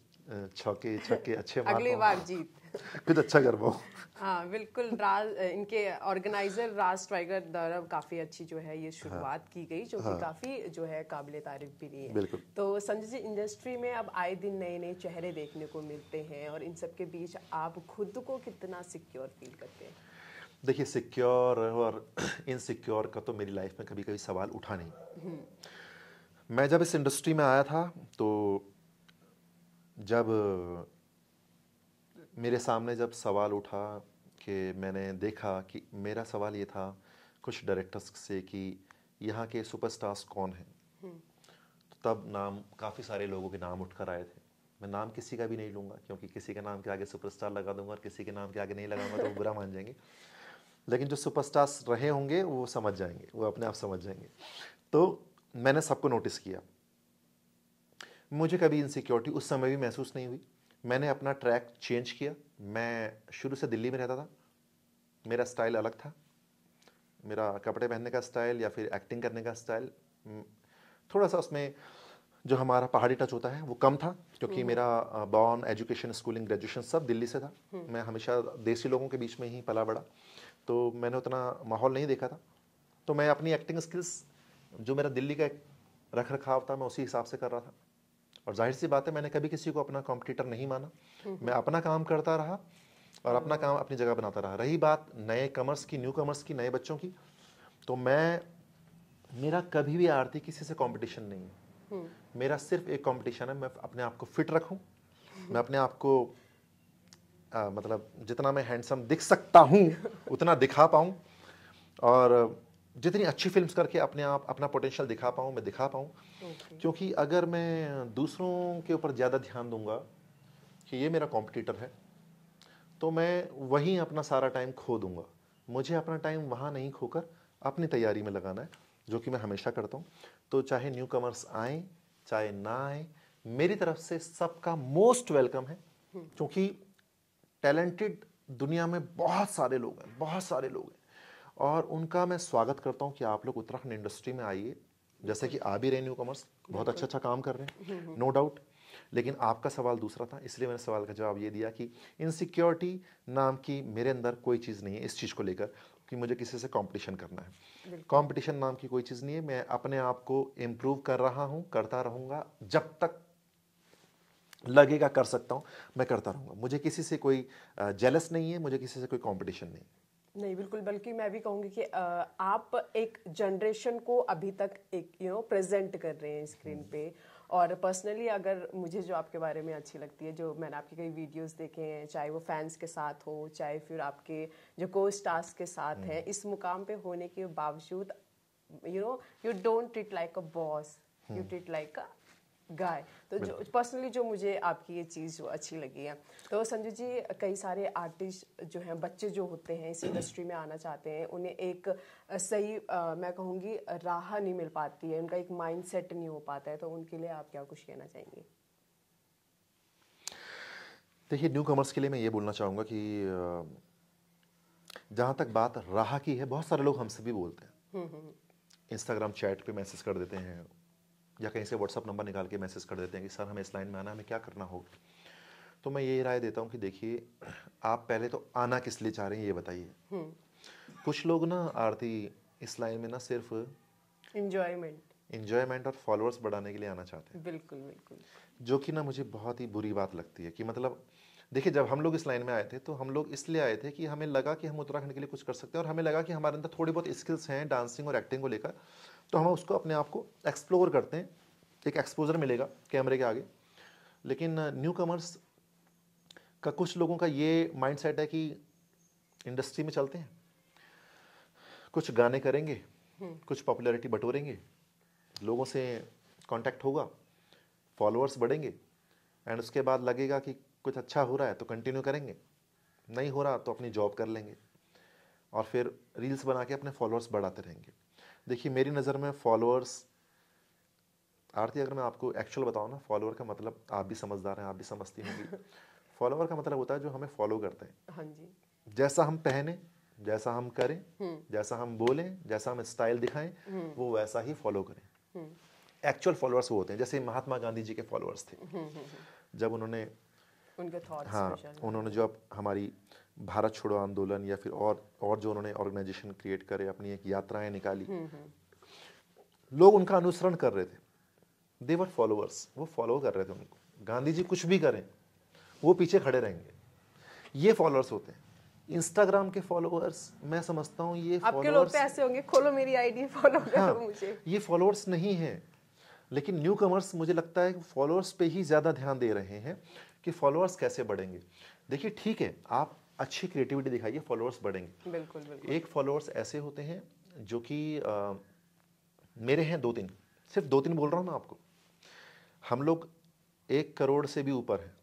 छक्के छक्के अच्छे अगली बार जीत कुछ अच्छा कर पाऊँ हाँ बिल्कुल राज इनके ऑर्गेनाइजर राज ट्राइगर द्वारा काफ़ी अच्छी जो है ये हाँ। शुरुआत हाँ, की गई जो हाँ। कि काफ़ी जो है काबिल तारीफ भी रही है तो संजय जी इंडस्ट्री में अब आए दिन नए नए चेहरे देखने को मिलते हैं और इन सब के बीच आप खुद को कितना सिक्योर फील करते हैं देखिए सिक्योर और इनसिक्योर का तो मेरी लाइफ में कभी कभी सवाल उठा नहीं हम्म। मैं जब इस इंडस्ट्री में आया था तो जब मेरे सामने जब सवाल उठा कि मैंने देखा कि मेरा सवाल ये था कुछ डायरेक्टर्स से कि यहाँ के सुपरस्टार्स कौन हैं हम्म। तो तब नाम काफ़ी सारे लोगों के नाम उठ कर आए थे मैं नाम किसी का भी नहीं लूँगा क्योंकि किसी के नाम के आगे सुपरस्टार लगा दूंगा और किसी के नाम के आगे नहीं लगाऊंगा तो वो बुरा मान जाएंगे लेकिन जो सुपरस्टार्स रहे होंगे वो समझ जाएंगे वो अपने आप समझ जाएंगे तो मैंने सबको नोटिस किया मुझे कभी इनसिक्योरिटी उस समय भी महसूस नहीं हुई मैंने अपना ट्रैक चेंज किया मैं शुरू से दिल्ली में रहता था मेरा स्टाइल अलग था मेरा कपड़े पहनने का स्टाइल या फिर एक्टिंग करने का स्टाइल थोड़ा सा उसमें जो हमारा पहाड़ी टच होता है वो कम था क्योंकि हम्म। मेरा बॉर्न एजुकेशन स्कूलिंग ग्रेजुएशन सब दिल्ली से था हम्म। मैं हमेशा देसी लोगों के बीच में ही पला बड़ा तो मैंने उतना माहौल नहीं देखा था तो मैं अपनी एक्टिंग स्किल्स जो मेरा दिल्ली का एक रख रखाव था मैं उसी हिसाब से कर रहा था और जाहिर सी बात है मैंने कभी किसी को अपना कॉम्पिटिटर नहीं माना हम्म। मैं अपना काम करता रहा और अपना हम्म। काम अपनी जगह बनाता रहा रही बात नए कमर्स की न्यू कमर्स की नए बच्चों की तो मैं मेरा कभी भी आरती किसी से कंपटीशन नहीं है हम्म। मेरा सिर्फ एक कंपटीशन है मैं अपने आप को फिट रखूं मैं अपने आप को मतलब जितना मैं हैंडसम दिख सकता हूं उतना दिखा पाऊं और जितनी अच्छी फिल्म्स करके अपने आप अपना पोटेंशियल दिखा पाऊँ मैं दिखा पाऊँ okay. क्योंकि अगर मैं दूसरों के ऊपर ज़्यादा ध्यान दूंगा कि ये मेरा कॉम्पिटिटर है तो मैं वहीं अपना सारा टाइम खो दूंगा मुझे अपना टाइम वहाँ नहीं खोकर अपनी तैयारी में लगाना है जो कि मैं हमेशा करता हूँ तो चाहे न्यू कमर्स आए चाहे ना आए मेरी तरफ से सबका मोस्ट वेलकम है hmm. क्योंकि टैलेंटेड दुनिया में बहुत सारे लोग हैं बहुत सारे लोग हैं और उनका मैं स्वागत करता हूँ कि आप लोग उत्तराखंड इंडस्ट्री में आइए जैसे कि आप भी न्यू कॉमर्स बहुत अच्छा अच्छा काम कर रहे हैं नो हम्म, डाउट हम्म। लेकिन आपका सवाल दूसरा था इसलिए मैंने सवाल का जवाब ये दिया कि इनसिक्योरिटी नाम की मेरे अंदर कोई चीज़ नहीं है इस चीज़ को लेकर कि मुझे किसी से कंपटीशन करना है कंपटीशन नाम की कोई चीज़ नहीं है मैं अपने आप को इम्प्रूव कर रहा हूँ करता रहूँगा जब तक लगेगा कर सकता हूँ मैं करता रहूँगा मुझे किसी से कोई जेलस नहीं है मुझे किसी से कोई कॉम्पिटिशन नहीं है नहीं बिल्कुल बल्कि मैं भी कहूँगी कि आप एक जनरेशन को अभी तक एक यू नो प्रेजेंट कर रहे हैं स्क्रीन हम्म। पे और पर्सनली अगर मुझे जो आपके बारे में अच्छी लगती है जो मैंने आपके कई वीडियोस देखे हैं चाहे वो फैंस के साथ हो चाहे फिर आपके जो को स्टार्स के साथ हैं हम्म। इस मुकाम पे होने के बावजूद you know you don't treat like a boss you treat like a guy तो जो पर्सनली जो मुझे आपकी ये चीज़ जो अच्छी लगी है तो संजू जी कई सारे आर्टिस्ट जो हैं बच्चे जो होते हैं इस इंडस्ट्री में आना चाहते हैं उन्हें एक सही आ, मैं कहूँगी राह नहीं मिल पाती है उनका एक माइंड सेट नहीं हो पाता है तो उनके लिए आप क्या कुछ कहना चाहेंगे देखिए न्यू कॉमर्स के लिए मैं ये बोलना चाहूँगा कि जहाँ तक बात राह की है बहुत सारे लोग हमसे भी बोलते हैं इंस्टाग्राम हम्म, चैट हम्म, हम्म। पे मैसेज कर देते हैं या कहीं से व्हाट्सअप नंबर निकाल के मैसेज कर देते हैं कि सर हमें इस लाइन में आना हमें क्या करना होगा तो मैं ये राय देता हूँ कि देखिए आप पहले तो आना किस लिए चाह रहे हैं ये बताइए हम्म। कुछ लोग ना आरती इस लाइन में ना सिर्फ इंजॉयमेंट इंजॉयमेंट और फॉलोअर्स बढ़ाने के लिए आना चाहते हैं बिल्कुल बिल्कुल जो कि ना मुझे बहुत ही बुरी बात लगती है कि मतलब देखिए जब हम लोग इस लाइन में आए थे तो हम लोग इसलिए आए थे कि हमें लगा कि हम उत्तराखंड के लिए कुछ कर सकते हैं और हमें लगा कि हमारे अंदर थोड़ी बहुत स्किल्स हैं डांसिंग और एक्टिंग को लेकर तो हम उसको अपने आप को एक्सप्लोर करते हैं एक एक्सपोजर मिलेगा कैमरे के आगे लेकिन न्यू uh, कमर्स का कुछ लोगों का ये माइंडसेट है कि इंडस्ट्री में चलते हैं कुछ गाने करेंगे हम्म। कुछ पॉपुलैरिटी बटोरेंगे लोगों से कांटेक्ट होगा फॉलोअर्स बढ़ेंगे एंड उसके बाद लगेगा कि कुछ अच्छा हो रहा है तो कंटिन्यू करेंगे नहीं हो रहा तो अपनी जॉब कर लेंगे और फिर रील्स बना के अपने फॉलोअर्स बढ़ाते रहेंगे देखिए मेरी नज़र में फॉलोअर्स आरती अगर मैं आपको एक्चुअल बताऊँ ना फॉलोअर का मतलब आप भी समझदार हैं आप भी समझती होंगी फॉलोअर का मतलब होता है जो हमें फॉलो करते हैं हाँ जी जैसा हम पहने जैसा हम करें हम्म। जैसा हम बोलें जैसा हम स्टाइल दिखाएं हम्म। वो वैसा ही फॉलो करें एक्चुअल हम्म। फॉलोअर्स वो होते हैं जैसे महात्मा गांधी जी के फॉलोअर्स थे जब उन्होंने उनके हाँ उन्होंने जो अब हमारी भारत छोड़ो आंदोलन या फिर और और जो उन्होंने ऑर्गेनाइजेशन क्रिएट करे अपनी एक यात्राएं निकाली हम्म, हम्म। लोग उनका अनुसरण कर रहे थे वर फॉलोअर्स वो फॉलो कर रहे थे उनको गांधी जी कुछ भी करें वो पीछे खड़े रहेंगे ये फॉलोअर्स होते हैं इंस्टाग्राम के फॉलोअर्स मैं समझता हूँ ये आपके लोग तो ऐसे होंगे खोलो मेरी आईडी फॉलो हाँ, मुझे ये फॉलोअर्स नहीं है लेकिन न्यू कमर्स मुझे लगता है फॉलोअर्स पे ही ज़्यादा ध्यान दे रहे हैं कि फॉलोअर्स कैसे बढ़ेंगे देखिए ठीक है आप अच्छी क्रिएटिविटी दिखाइए फॉलोअर्स बढ़ेंगे बिल्कुल, बिल्कुल एक फॉलोअर्स ऐसे होते हैं जो कि मेरे हैं दो तीन सिर्फ दो तीन बोल रहा हूँ मैं आपको हम लोग एक करोड़ से भी ऊपर हैं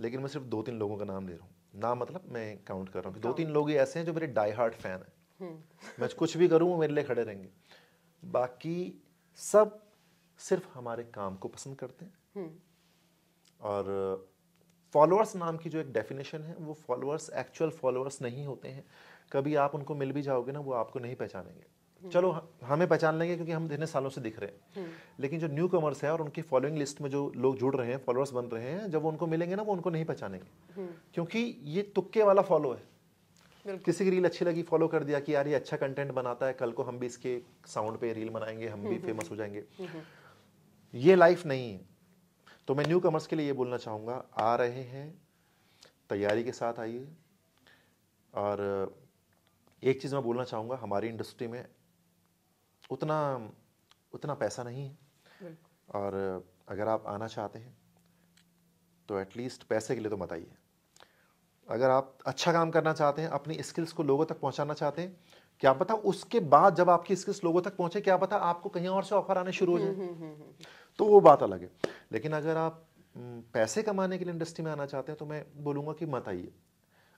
लेकिन मैं सिर्फ दो तीन लोगों का नाम ले रहा हूँ नाम मतलब मैं काउंट कर रहा हूँ दो तीन लोग ही ऐसे हैं जो मेरे डाई हार्ट फैन हैं हम्म। मैं कुछ भी करूँ वो मेरे लिए खड़े रहेंगे बाकी सब सिर्फ हमारे काम को पसंद करते हैं हम्म। और फॉलोअर्स नाम की जो एक डेफिनेशन है वो फॉलोअर्स एक्चुअल फॉलोअर्स नहीं होते हैं कभी आप उनको मिल भी जाओगे ना वो आपको नहीं पहचानेंगे हम्म। चलो हमें पहचान लेंगे क्योंकि हम इतने सालों से दिख रहे हैं हम्म। लेकिन जो न्यू कमर्स है और उनकी फॉलोइंग लिस्ट में जो लोग जुड़ रहे हैं फॉलोअर्स बन रहे हैं जब वो उनको मिलेंगे ना वो उनको नहीं पहचानेंगे हम्म। क्योंकि ये तुक्के वाला फॉलो है किसी की रील अच्छी लगी फॉलो कर दिया कि यार ये अच्छा कंटेंट बनाता है कल को हम भी इसके साउंड पे रील बनाएंगे हम भी फेमस हो जाएंगे ये लाइफ नहीं है तो मैं न्यू कमर्स के लिए ये बोलना चाहूँगा आ रहे हैं तैयारी के साथ आइए और एक चीज़ मैं बोलना चाहूँगा हमारी इंडस्ट्री में उतना उतना पैसा नहीं है और अगर आप आना चाहते हैं तो एटलीस्ट पैसे के लिए तो मत आइए अगर आप अच्छा काम करना चाहते हैं अपनी स्किल्स को लोगों तक पहुंचाना चाहते हैं क्या पता उसके बाद जब आपकी स्किल्स लोगों तक पहुंचे क्या पता आपको कहीं और से ऑफर आने शुरू हो हम्म, जाए हम्म, हम्म, तो वो बात अलग है लेकिन अगर आप पैसे कमाने के लिए इंडस्ट्री में आना चाहते हैं तो मैं बोलूँगा कि मत आइए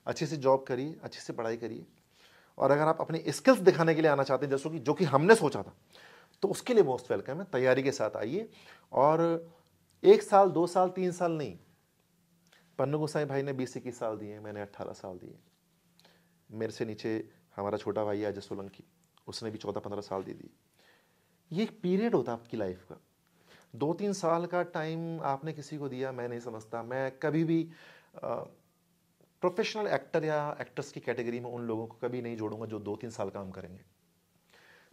अच्छे से जॉब करिए अच्छे से पढ़ाई करिए और अगर आप अपने स्किल्स दिखाने के लिए आना चाहते हैं जैसे कि जो कि हमने सोचा था तो उसके लिए मोस्ट वेलकम है तैयारी के साथ आइए और एक साल दो साल तीन साल नहीं पन्नू गोसाई भाई ने बीस इक्कीस साल दिए मैंने अट्ठारह साल दिए मेरे से नीचे हमारा छोटा भाई अजय सोलंकी उसने भी चौदह पंद्रह साल दे दिए ये एक पीरियड होता है आपकी लाइफ का दो तीन साल का टाइम आपने किसी को दिया मैं नहीं समझता मैं कभी भी प्रोफेशनल एक्टर या एक्ट्रेस की कैटेगरी में उन लोगों को कभी नहीं जोड़ूंगा जो दो तीन साल काम करेंगे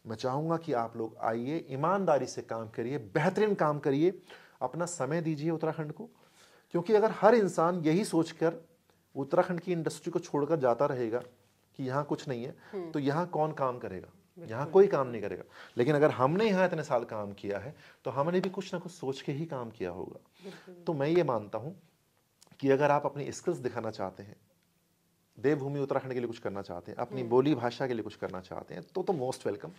मैं चाहूँगा कि आप लोग आइए ईमानदारी से काम करिए बेहतरीन काम करिए अपना समय दीजिए उत्तराखंड को क्योंकि अगर हर इंसान यही सोचकर उत्तराखंड की इंडस्ट्री को छोड़कर जाता रहेगा कि यहाँ कुछ नहीं है हम्म। तो यहाँ कौन काम करेगा यहाँ कोई काम नहीं करेगा लेकिन अगर हमने यहाँ इतने साल काम किया है तो हमने भी कुछ ना कुछ सोच के ही काम किया होगा तो मैं ये मानता हूँ कि अगर आप अपनी स्किल्स दिखाना चाहते हैं देवभूमि उत्तराखंड के लिए कुछ करना चाहते हैं अपनी हम्म। बोली भाषा के लिए कुछ करना चाहते हैं तो तो मोस्ट वेलकम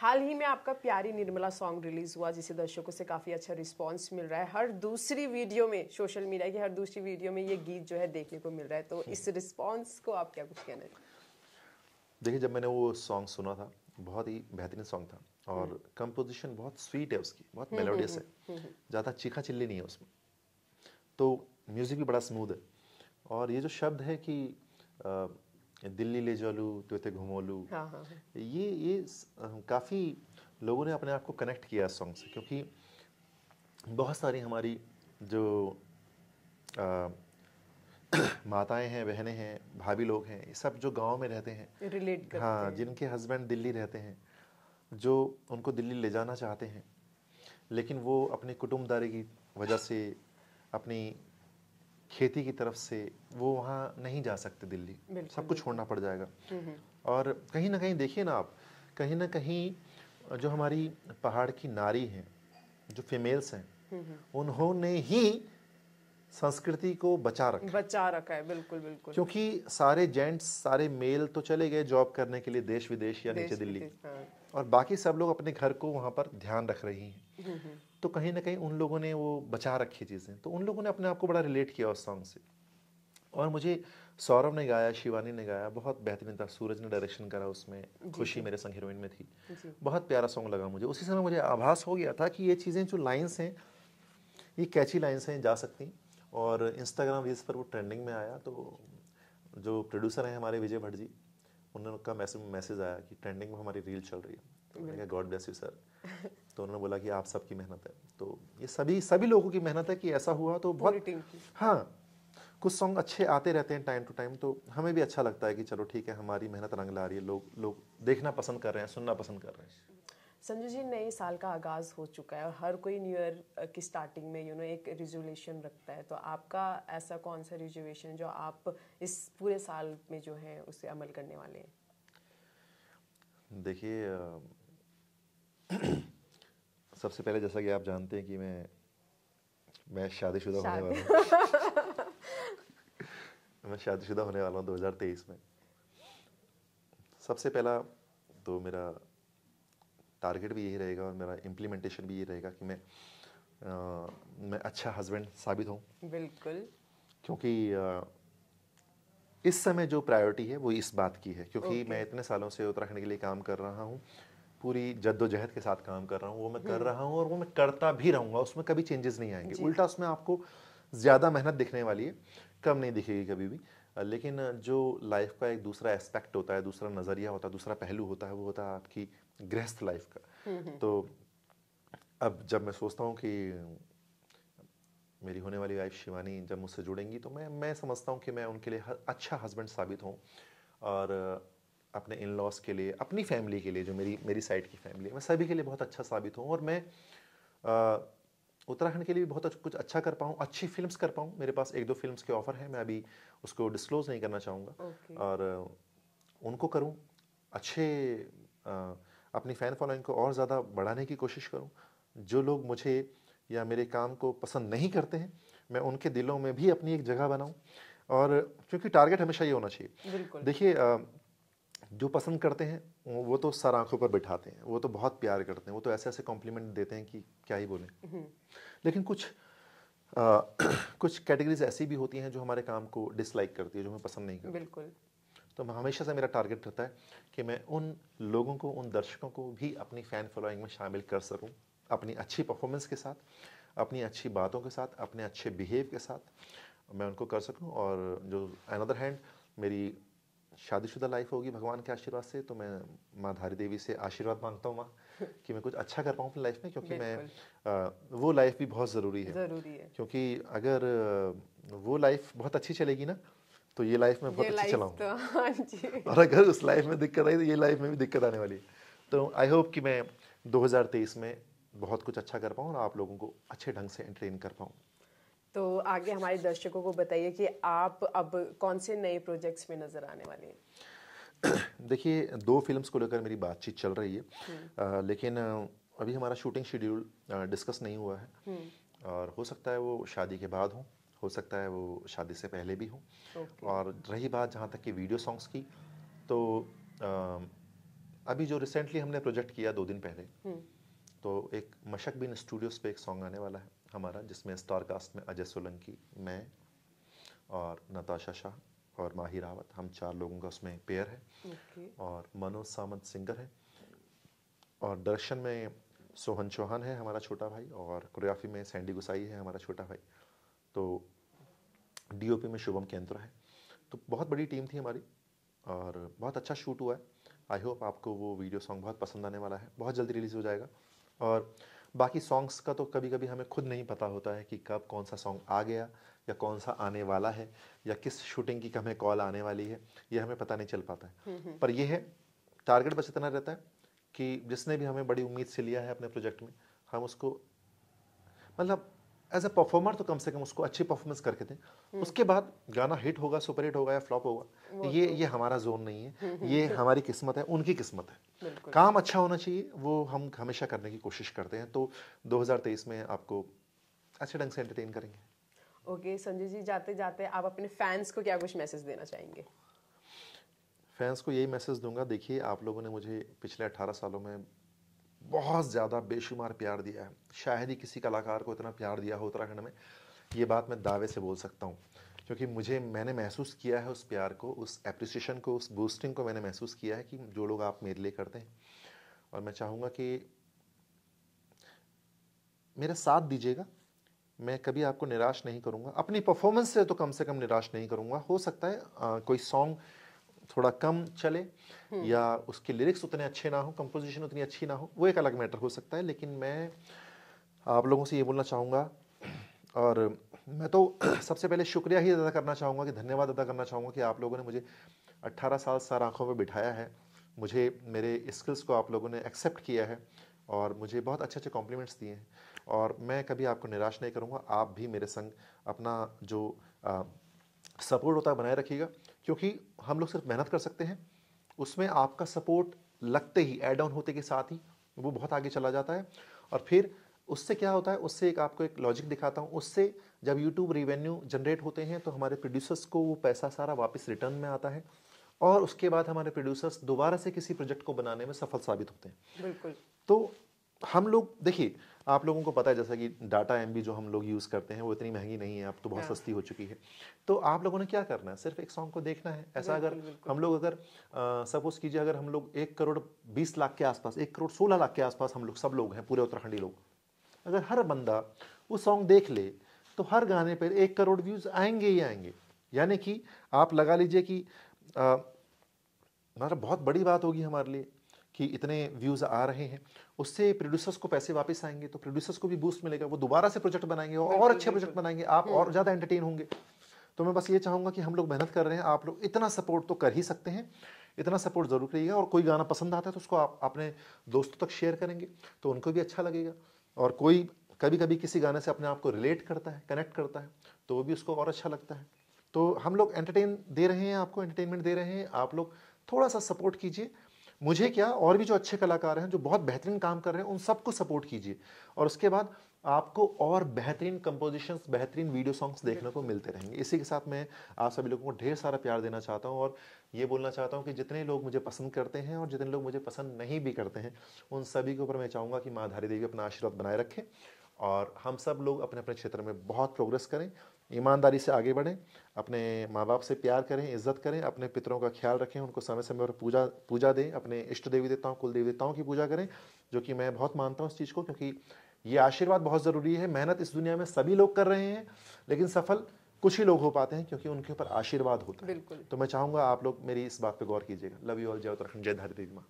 हाल ही में आपका प्यारी निर्मला सॉन्ग रिलीज हुआ जिसे दर्शकों से काफी अच्छा रिस्पांस मिल रहा है हर दूसरी वीडियो में सोशल मीडिया की हर दूसरी वीडियो में ये गीत जो है देखने को मिल रहा है तो हम्म। इस रिस्पांस को आप क्या कुछ कहना चाहिए देखिए जब मैंने वो सॉन्ग सुना था बहुत ही बेहतरीन सॉन्ग था और कंपोजिशन हम्म। बहुत स्वीट है उसकी बहुत मेलोडियस हम्म, हम्म, है ज़्यादा चीखा चिल्ली नहीं है उसमें तो म्यूज़िक भी बड़ा स्मूद है और ये जो शब्द है कि दिल्ली ले जा लूँ तो घूमो लूँ हाँ, हाँ, हाँ। ये ये काफ़ी लोगों ने अपने आप को कनेक्ट किया इस सॉन्ग से क्योंकि बहुत सारी हमारी जो आ, माताएं हैं बहनें हैं भाभी लोग हैं ये सब जो गांव में रहते हैं रिलेट करते हाँ हैं। जिनके हस्बैंड दिल्ली रहते हैं जो उनको दिल्ली ले जाना चाहते हैं लेकिन वो अपने कुटुम्बदारी की वजह से अपनी खेती की तरफ से वो वहाँ नहीं जा सकते दिल्ली सब कुछ छोड़ना पड़ जाएगा हम्म, हम्म। और कहीं ना कहीं देखिए ना आप कहीं ना कहीं जो हमारी पहाड़ की नारी हैं जो फीमेल्स हैं हम्म, उन्होंने ही संस्कृति को बचा रखा बचा रखा है बिल्कुल बिल्कुल क्योंकि सारे जेंट्स सारे मेल तो चले गए जॉब करने के लिए देश विदेश या देश नीचे दिल्ली हाँ। और बाकी सब लोग अपने घर को वहाँ पर ध्यान रख रही हैं हम्म, हम्म। तो कहीं ना कहीं उन लोगों ने वो बचा रखी चीज़ें तो उन लोगों ने अपने आप को बड़ा रिलेट किया उस सॉन्ग से और मुझे सौरभ ने गाया शिवानी ने गाया बहुत बेहतरीन था सूरज ने डायरेक्शन करा उसमें खुशी मेरे संग हीरोइन में थी बहुत प्यारा सॉन्ग लगा मुझे उसी समय मुझे आभास हो गया था कि ये चीज़ें जो लाइन्स हैं ये कैची लाइन्स हैं जा सकती और इंस्टाग्राम रील्स पर वो ट्रेंडिंग में आया तो जो प्रोड्यूसर हैं हमारे विजय भट्ट जी उनका मैसेज मैसेज आया कि ट्रेंडिंग में हमारी रील चल रही है तो मैंने कहा गॉड ब्लेस यू सर तो उन्होंने बोला कि आप सबकी मेहनत है तो ये सभी सभी लोगों की मेहनत है कि ऐसा हुआ तो बहुत हाँ कुछ सॉन्ग अच्छे आते रहते हैं टाइम टू टाइम तो हमें भी अच्छा लगता है कि चलो ठीक है हमारी मेहनत रंग ला रही है लोग लोग देखना पसंद कर रहे हैं सुनना पसंद कर रहे हैं संजू जी नए साल का आगाज़ हो चुका है और हर कोई न्यू ईयर की स्टार्टिंग में यू you नो know, एक रिजोल्यूशन रखता है तो आपका ऐसा कौन सा रिजोल्यूशन जो आप इस पूरे साल में जो है उसे अमल करने वाले हैं देखिए सबसे पहले जैसा कि आप जानते हैं कि मैं मैं शादीशुदा होने वाला हूँ मैं शादीशुदा होने वाला हूँ 2023 में सबसे पहला तो मेरा टारगेट भी यही रहेगा और मेरा इम्प्लीमेंटेशन भी यही रहेगा कि मैं आ, मैं अच्छा हस्बैंड साबित हूँ बिल्कुल क्योंकि आ, इस समय जो प्रायोरिटी है वो इस बात की है क्योंकि okay. मैं इतने सालों से उत्तराखंड के लिए काम कर रहा हूँ पूरी जद्दोजहद के साथ काम कर रहा हूँ वो मैं कर हम्म। रहा हूँ और वो मैं करता भी रहूँगा उसमें कभी चेंजेस नहीं आएंगे उल्टा उसमें आपको ज़्यादा मेहनत दिखने वाली है कम नहीं दिखेगी कभी भी लेकिन जो लाइफ का एक दूसरा एस्पेक्ट होता है दूसरा नज़रिया होता है दूसरा पहलू होता है वो होता है आपकी गृहस्थ लाइफ का हम्म, हम्म। तो अब जब मैं सोचता हूँ कि मेरी होने वाली वाइफ शिवानी जब मुझसे जुड़ेंगी तो मैं मैं समझता हूँ कि मैं उनके लिए अच्छा हस्बैंड साबित हूँ और अपने इन लॉज के लिए अपनी फैमिली के लिए जो मेरी मेरी साइड की फैमिली है मैं सभी के लिए बहुत अच्छा साबित हूँ और मैं उत्तराखंड के लिए भी बहुत कुछ अच्छा कर पाऊँ अच्छी फिल्म्स कर पाऊँ मेरे पास एक दो फिल्म्स के ऑफ़र हैं मैं अभी उसको डिस्क्लोज नहीं करना चाहूँगा okay. और उनको करूँ अच्छे आ, अपनी फ़ैन फॉलोइंग को और ज़्यादा बढ़ाने की कोशिश करूँ जो लोग मुझे या मेरे काम को पसंद नहीं करते हैं मैं उनके दिलों में भी अपनी एक जगह बनाऊँ और क्योंकि टारगेट हमेशा ये होना चाहिए देखिए जो पसंद करते हैं वो तो सर आंखों पर बिठाते हैं वो तो बहुत प्यार करते हैं वो तो ऐसे ऐसे कॉम्प्लीमेंट देते हैं कि क्या ही बोलें हम्म। लेकिन कुछ आ, कुछ कैटेगरीज ऐसी भी होती हैं जो हमारे काम को डिसलाइक करती है जो हमें पसंद नहीं करती बिल्कुल तो हमेशा से मेरा टारगेट रहता है कि मैं उन लोगों को उन दर्शकों को भी अपनी फ़ैन फॉलोइंग में शामिल कर सकूँ अपनी अच्छी परफॉर्मेंस के साथ अपनी अच्छी बातों के साथ अपने अच्छे बिहेव के साथ मैं उनको कर सकूँ और जो अनदर हैंड मेरी शादीशुदा लाइफ होगी भगवान के आशीर्वाद से तो मैं माँ धारी देवी से आशीर्वाद मांगता हूँ माँ कि मैं कुछ अच्छा कर पाऊँ अपनी लाइफ में क्योंकि मैं आ, वो लाइफ भी बहुत ज़रूरी है, ज़रूरी है क्योंकि अगर वो लाइफ बहुत अच्छी चलेगी ना तो ये लाइफ में बहुत अच्छी चलाऊंगा तो, हाँ और अगर उस लाइफ में दिक्कत आई तो ये लाइफ में भी दिक्कत आने वाली है तो आई होप कि मैं 2023 में बहुत कुछ अच्छा कर पाऊँ और आप लोगों को अच्छे ढंग से एंटरटेन कर पाऊँ तो आगे हमारे दर्शकों को बताइए कि आप अब कौन से नए प्रोजेक्ट्स में नज़र आने वाले हैं देखिए दो फिल्म्स को लेकर मेरी बातचीत चल रही है आ, हम्म। लेकिन अभी हमारा शूटिंग शेड्यूल डिस्कस नहीं हुआ है हम्म। और हो सकता है वो शादी के बाद हो हो सकता है वो शादी से पहले भी हो okay. और रही बात जहाँ तक कि वीडियो सॉन्ग्स की तो आ, अभी जो रिसेंटली हमने प्रोजेक्ट किया दो दिन पहले हम्म। तो एक मशक बिन स्टूडियोज पे एक सॉन्ग आने वाला है हमारा जिसमें स्टार कास्ट में अजय सोलंकी मैं और नताशा शाह और माही रावत हम चार लोगों का उसमें पेयर है okay. और मनोज सामंत सिंगर है और दर्शन में सोहन चौहान है हमारा छोटा भाई और कोरियोग्राफी में सैंडी गुसाई है हमारा छोटा भाई तो डीओपी में शुभम केंद्र है तो बहुत बड़ी टीम थी हमारी और बहुत अच्छा शूट हुआ है आई होप आपको वो वीडियो सॉन्ग बहुत पसंद आने वाला है बहुत जल्दी रिलीज़ हो जाएगा और बाकी सॉन्ग्स का तो कभी कभी हमें खुद नहीं पता होता है कि कब कौन सा सॉन्ग आ गया या कौन सा आने वाला है या किस शूटिंग की हमें कॉल आने वाली है ये हमें पता नहीं चल पाता है हम्म, हम्म। पर यह है टारगेट बस इतना रहता है कि जिसने भी हमें बड़ी उम्मीद से लिया है अपने प्रोजेक्ट में हम उसको मतलब एज ए परफॉर्मर तो कम से कम उसको अच्छी परफॉर्मेंस करके दें हम्म। उसके बाद गाना हिट होगा सुपर हिट होगा या फ्लॉप होगा ये तो- ये हमारा जोन नहीं है हम्म, हम्म, ये हमारी किस्मत है उनकी किस्मत है काम अच्छा होना चाहिए वो हम हमेशा करने की कोशिश करते हैं तो 2023 में आपको अच्छे ढंग से एंटरटेन करेंगे ओके संजय जी जाते जाते आप अपने फैंस को क्या कुछ मैसेज देना चाहेंगे फैंस को यही मैसेज दूंगा देखिए आप लोगों ने मुझे पिछले 18 सालों में बहुत ज़्यादा बेशुमार प्यार दिया है शायद ही किसी कलाकार को इतना प्यार दिया हो उत्तराखंड में ये बात मैं दावे से बोल सकता हूँ क्योंकि मुझे मैंने महसूस किया है उस प्यार को उस एप्रिसिएशन को उस बूस्टिंग को मैंने महसूस किया है कि जो लोग आप मेरे लिए करते हैं और मैं चाहूँगा कि मेरा साथ दीजिएगा मैं कभी आपको निराश नहीं करूँगा अपनी परफॉर्मेंस से तो कम से कम निराश नहीं करूँगा हो सकता है आ, कोई सॉन्ग थोड़ा कम चले हम्म। या उसके लिरिक्स उतने अच्छे ना हो कंपोजिशन उतनी अच्छी ना हो वो एक अलग मैटर हो सकता है लेकिन मैं आप लोगों से ये बोलना चाहूँगा और मैं तो सबसे पहले शुक्रिया ही अदा करना चाहूँगा कि धन्यवाद अदा करना चाहूँगा कि आप लोगों ने मुझे 18 साल सार आँखों में बिठाया है मुझे मेरे स्किल्स को आप लोगों ने एक्सेप्ट किया है और मुझे बहुत अच्छे अच्छे कॉम्प्लीमेंट्स दिए हैं और मैं कभी आपको निराश नहीं करूँगा आप भी मेरे संग अपना जो सपोर्ट होता है बनाए रखिएगा क्योंकि हम लोग सिर्फ मेहनत कर सकते हैं उसमें आपका सपोर्ट लगते ही एड ऑन होते के साथ ही वो बहुत आगे चला जाता है और फिर उससे क्या होता है उससे एक आपको एक लॉजिक दिखाता हूँ उससे जब यूट्यूब रिवेन्यू जनरेट होते हैं तो हमारे प्रोड्यूसर्स को वो पैसा सारा वापस रिटर्न में आता है और उसके बाद हमारे प्रोड्यूसर्स दोबारा से किसी प्रोजेक्ट को बनाने में सफल साबित होते हैं बिल्कुल तो हम लोग देखिए आप लोगों को पता है जैसा कि डाटा एम जो हम लोग यूज़ करते हैं वो इतनी महंगी नहीं है अब तो बहुत हाँ। सस्ती हो चुकी है तो आप लोगों ने क्या करना है सिर्फ एक सॉन्ग को देखना है ऐसा अगर हम लोग अगर सपोज कीजिए अगर हम लोग एक करोड़ बीस लाख के आसपास एक करोड़ सोलह लाख के आसपास हम लोग सब लोग हैं पूरे उत्तराखंडी लोग अगर हर बंदा वो सॉन्ग देख ले तो हर गाने पर एक करोड़ व्यूज़ आएंगे ही आएंगे यानी कि आप लगा लीजिए कि मतलब बहुत बड़ी बात होगी हमारे लिए कि इतने व्यूज़ आ रहे हैं उससे प्रोड्यूसर्स को पैसे वापस आएंगे तो प्रोड्यूसर्स को भी बूस्ट मिलेगा वो दोबारा से प्रोजेक्ट बनाएंगे और अच्छे प्रोजेक्ट बनाएंगे आप हम्म। और ज़्यादा एंटरटेन होंगे तो मैं बस ये चाहूँगा कि हम लोग मेहनत कर रहे हैं आप लोग इतना सपोर्ट तो कर ही सकते हैं इतना सपोर्ट ज़रूर करिएगा और कोई गाना पसंद आता है तो उसको आप अपने दोस्तों तक शेयर करेंगे तो उनको भी अच्छा लगेगा और कोई कभी कभी किसी गाने से अपने आप को रिलेट करता है कनेक्ट करता है तो वो भी उसको और अच्छा लगता है तो हम लोग एंटरटेन दे रहे हैं आपको एंटरटेनमेंट दे रहे हैं आप लोग थोड़ा सा सपोर्ट कीजिए मुझे क्या और भी जो अच्छे कलाकार हैं जो बहुत बेहतरीन काम कर रहे हैं उन सबको सपोर्ट कीजिए और उसके बाद आपको और बेहतरीन कंपोजिशन बेहतरीन वीडियो सॉन्ग्स देखने को मिलते रहेंगे इसी के साथ मैं आप सभी लोगों को ढेर सारा प्यार देना चाहता हूँ और ये बोलना चाहता हूँ कि जितने लोग मुझे पसंद करते हैं और जितने लोग मुझे पसंद नहीं भी करते हैं उन सभी के ऊपर मैं चाहूँगा कि माँ धारी देवी अपना आशीर्वाद बनाए रखें और हम सब लोग अपने अपने क्षेत्र में बहुत प्रोग्रेस करें ईमानदारी से आगे बढ़ें अपने माँ बाप से प्यार करें इज्जत करें अपने पितरों का ख्याल रखें उनको समय समय पर पूजा पूजा दें अपने इष्ट देवी देवताओं कुल देवी देवताओं की पूजा करें जो कि मैं बहुत मानता हूँ इस चीज़ को क्योंकि ये आशीर्वाद बहुत ज़रूरी है मेहनत इस दुनिया में सभी लोग कर रहे हैं लेकिन सफल कुछ ही लोग हो पाते हैं क्योंकि उनके ऊपर आशीर्वाद होता है तो मैं चाहूँगा आप लोग मेरी इस बात पर गौर कीजिएगा लव यू ऑल जय उत्तराखंड जय धरती माँ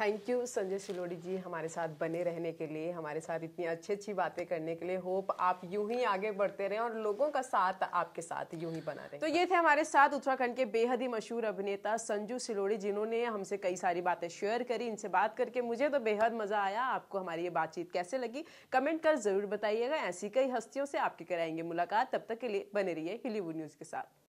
थैंक यू संजय सिलोड़ी जी हमारे साथ बने रहने के लिए हमारे साथ इतनी अच्छी अच्छी बातें करने के लिए होप आप यूं ही आगे बढ़ते रहें और लोगों का साथ आपके साथ यूं ही बना रहे तो ये थे हमारे साथ उत्तराखंड के बेहद ही मशहूर अभिनेता संजू सिलोड़ी जिन्होंने हमसे कई सारी बातें शेयर करी इनसे बात करके मुझे तो बेहद मज़ा आया आपको हमारी ये बातचीत कैसे लगी कमेंट कर ज़रूर बताइएगा ऐसी कई हस्तियों से आपकी कराएंगे मुलाकात तब तक के लिए बने रही हिलीवुड न्यूज़ के साथ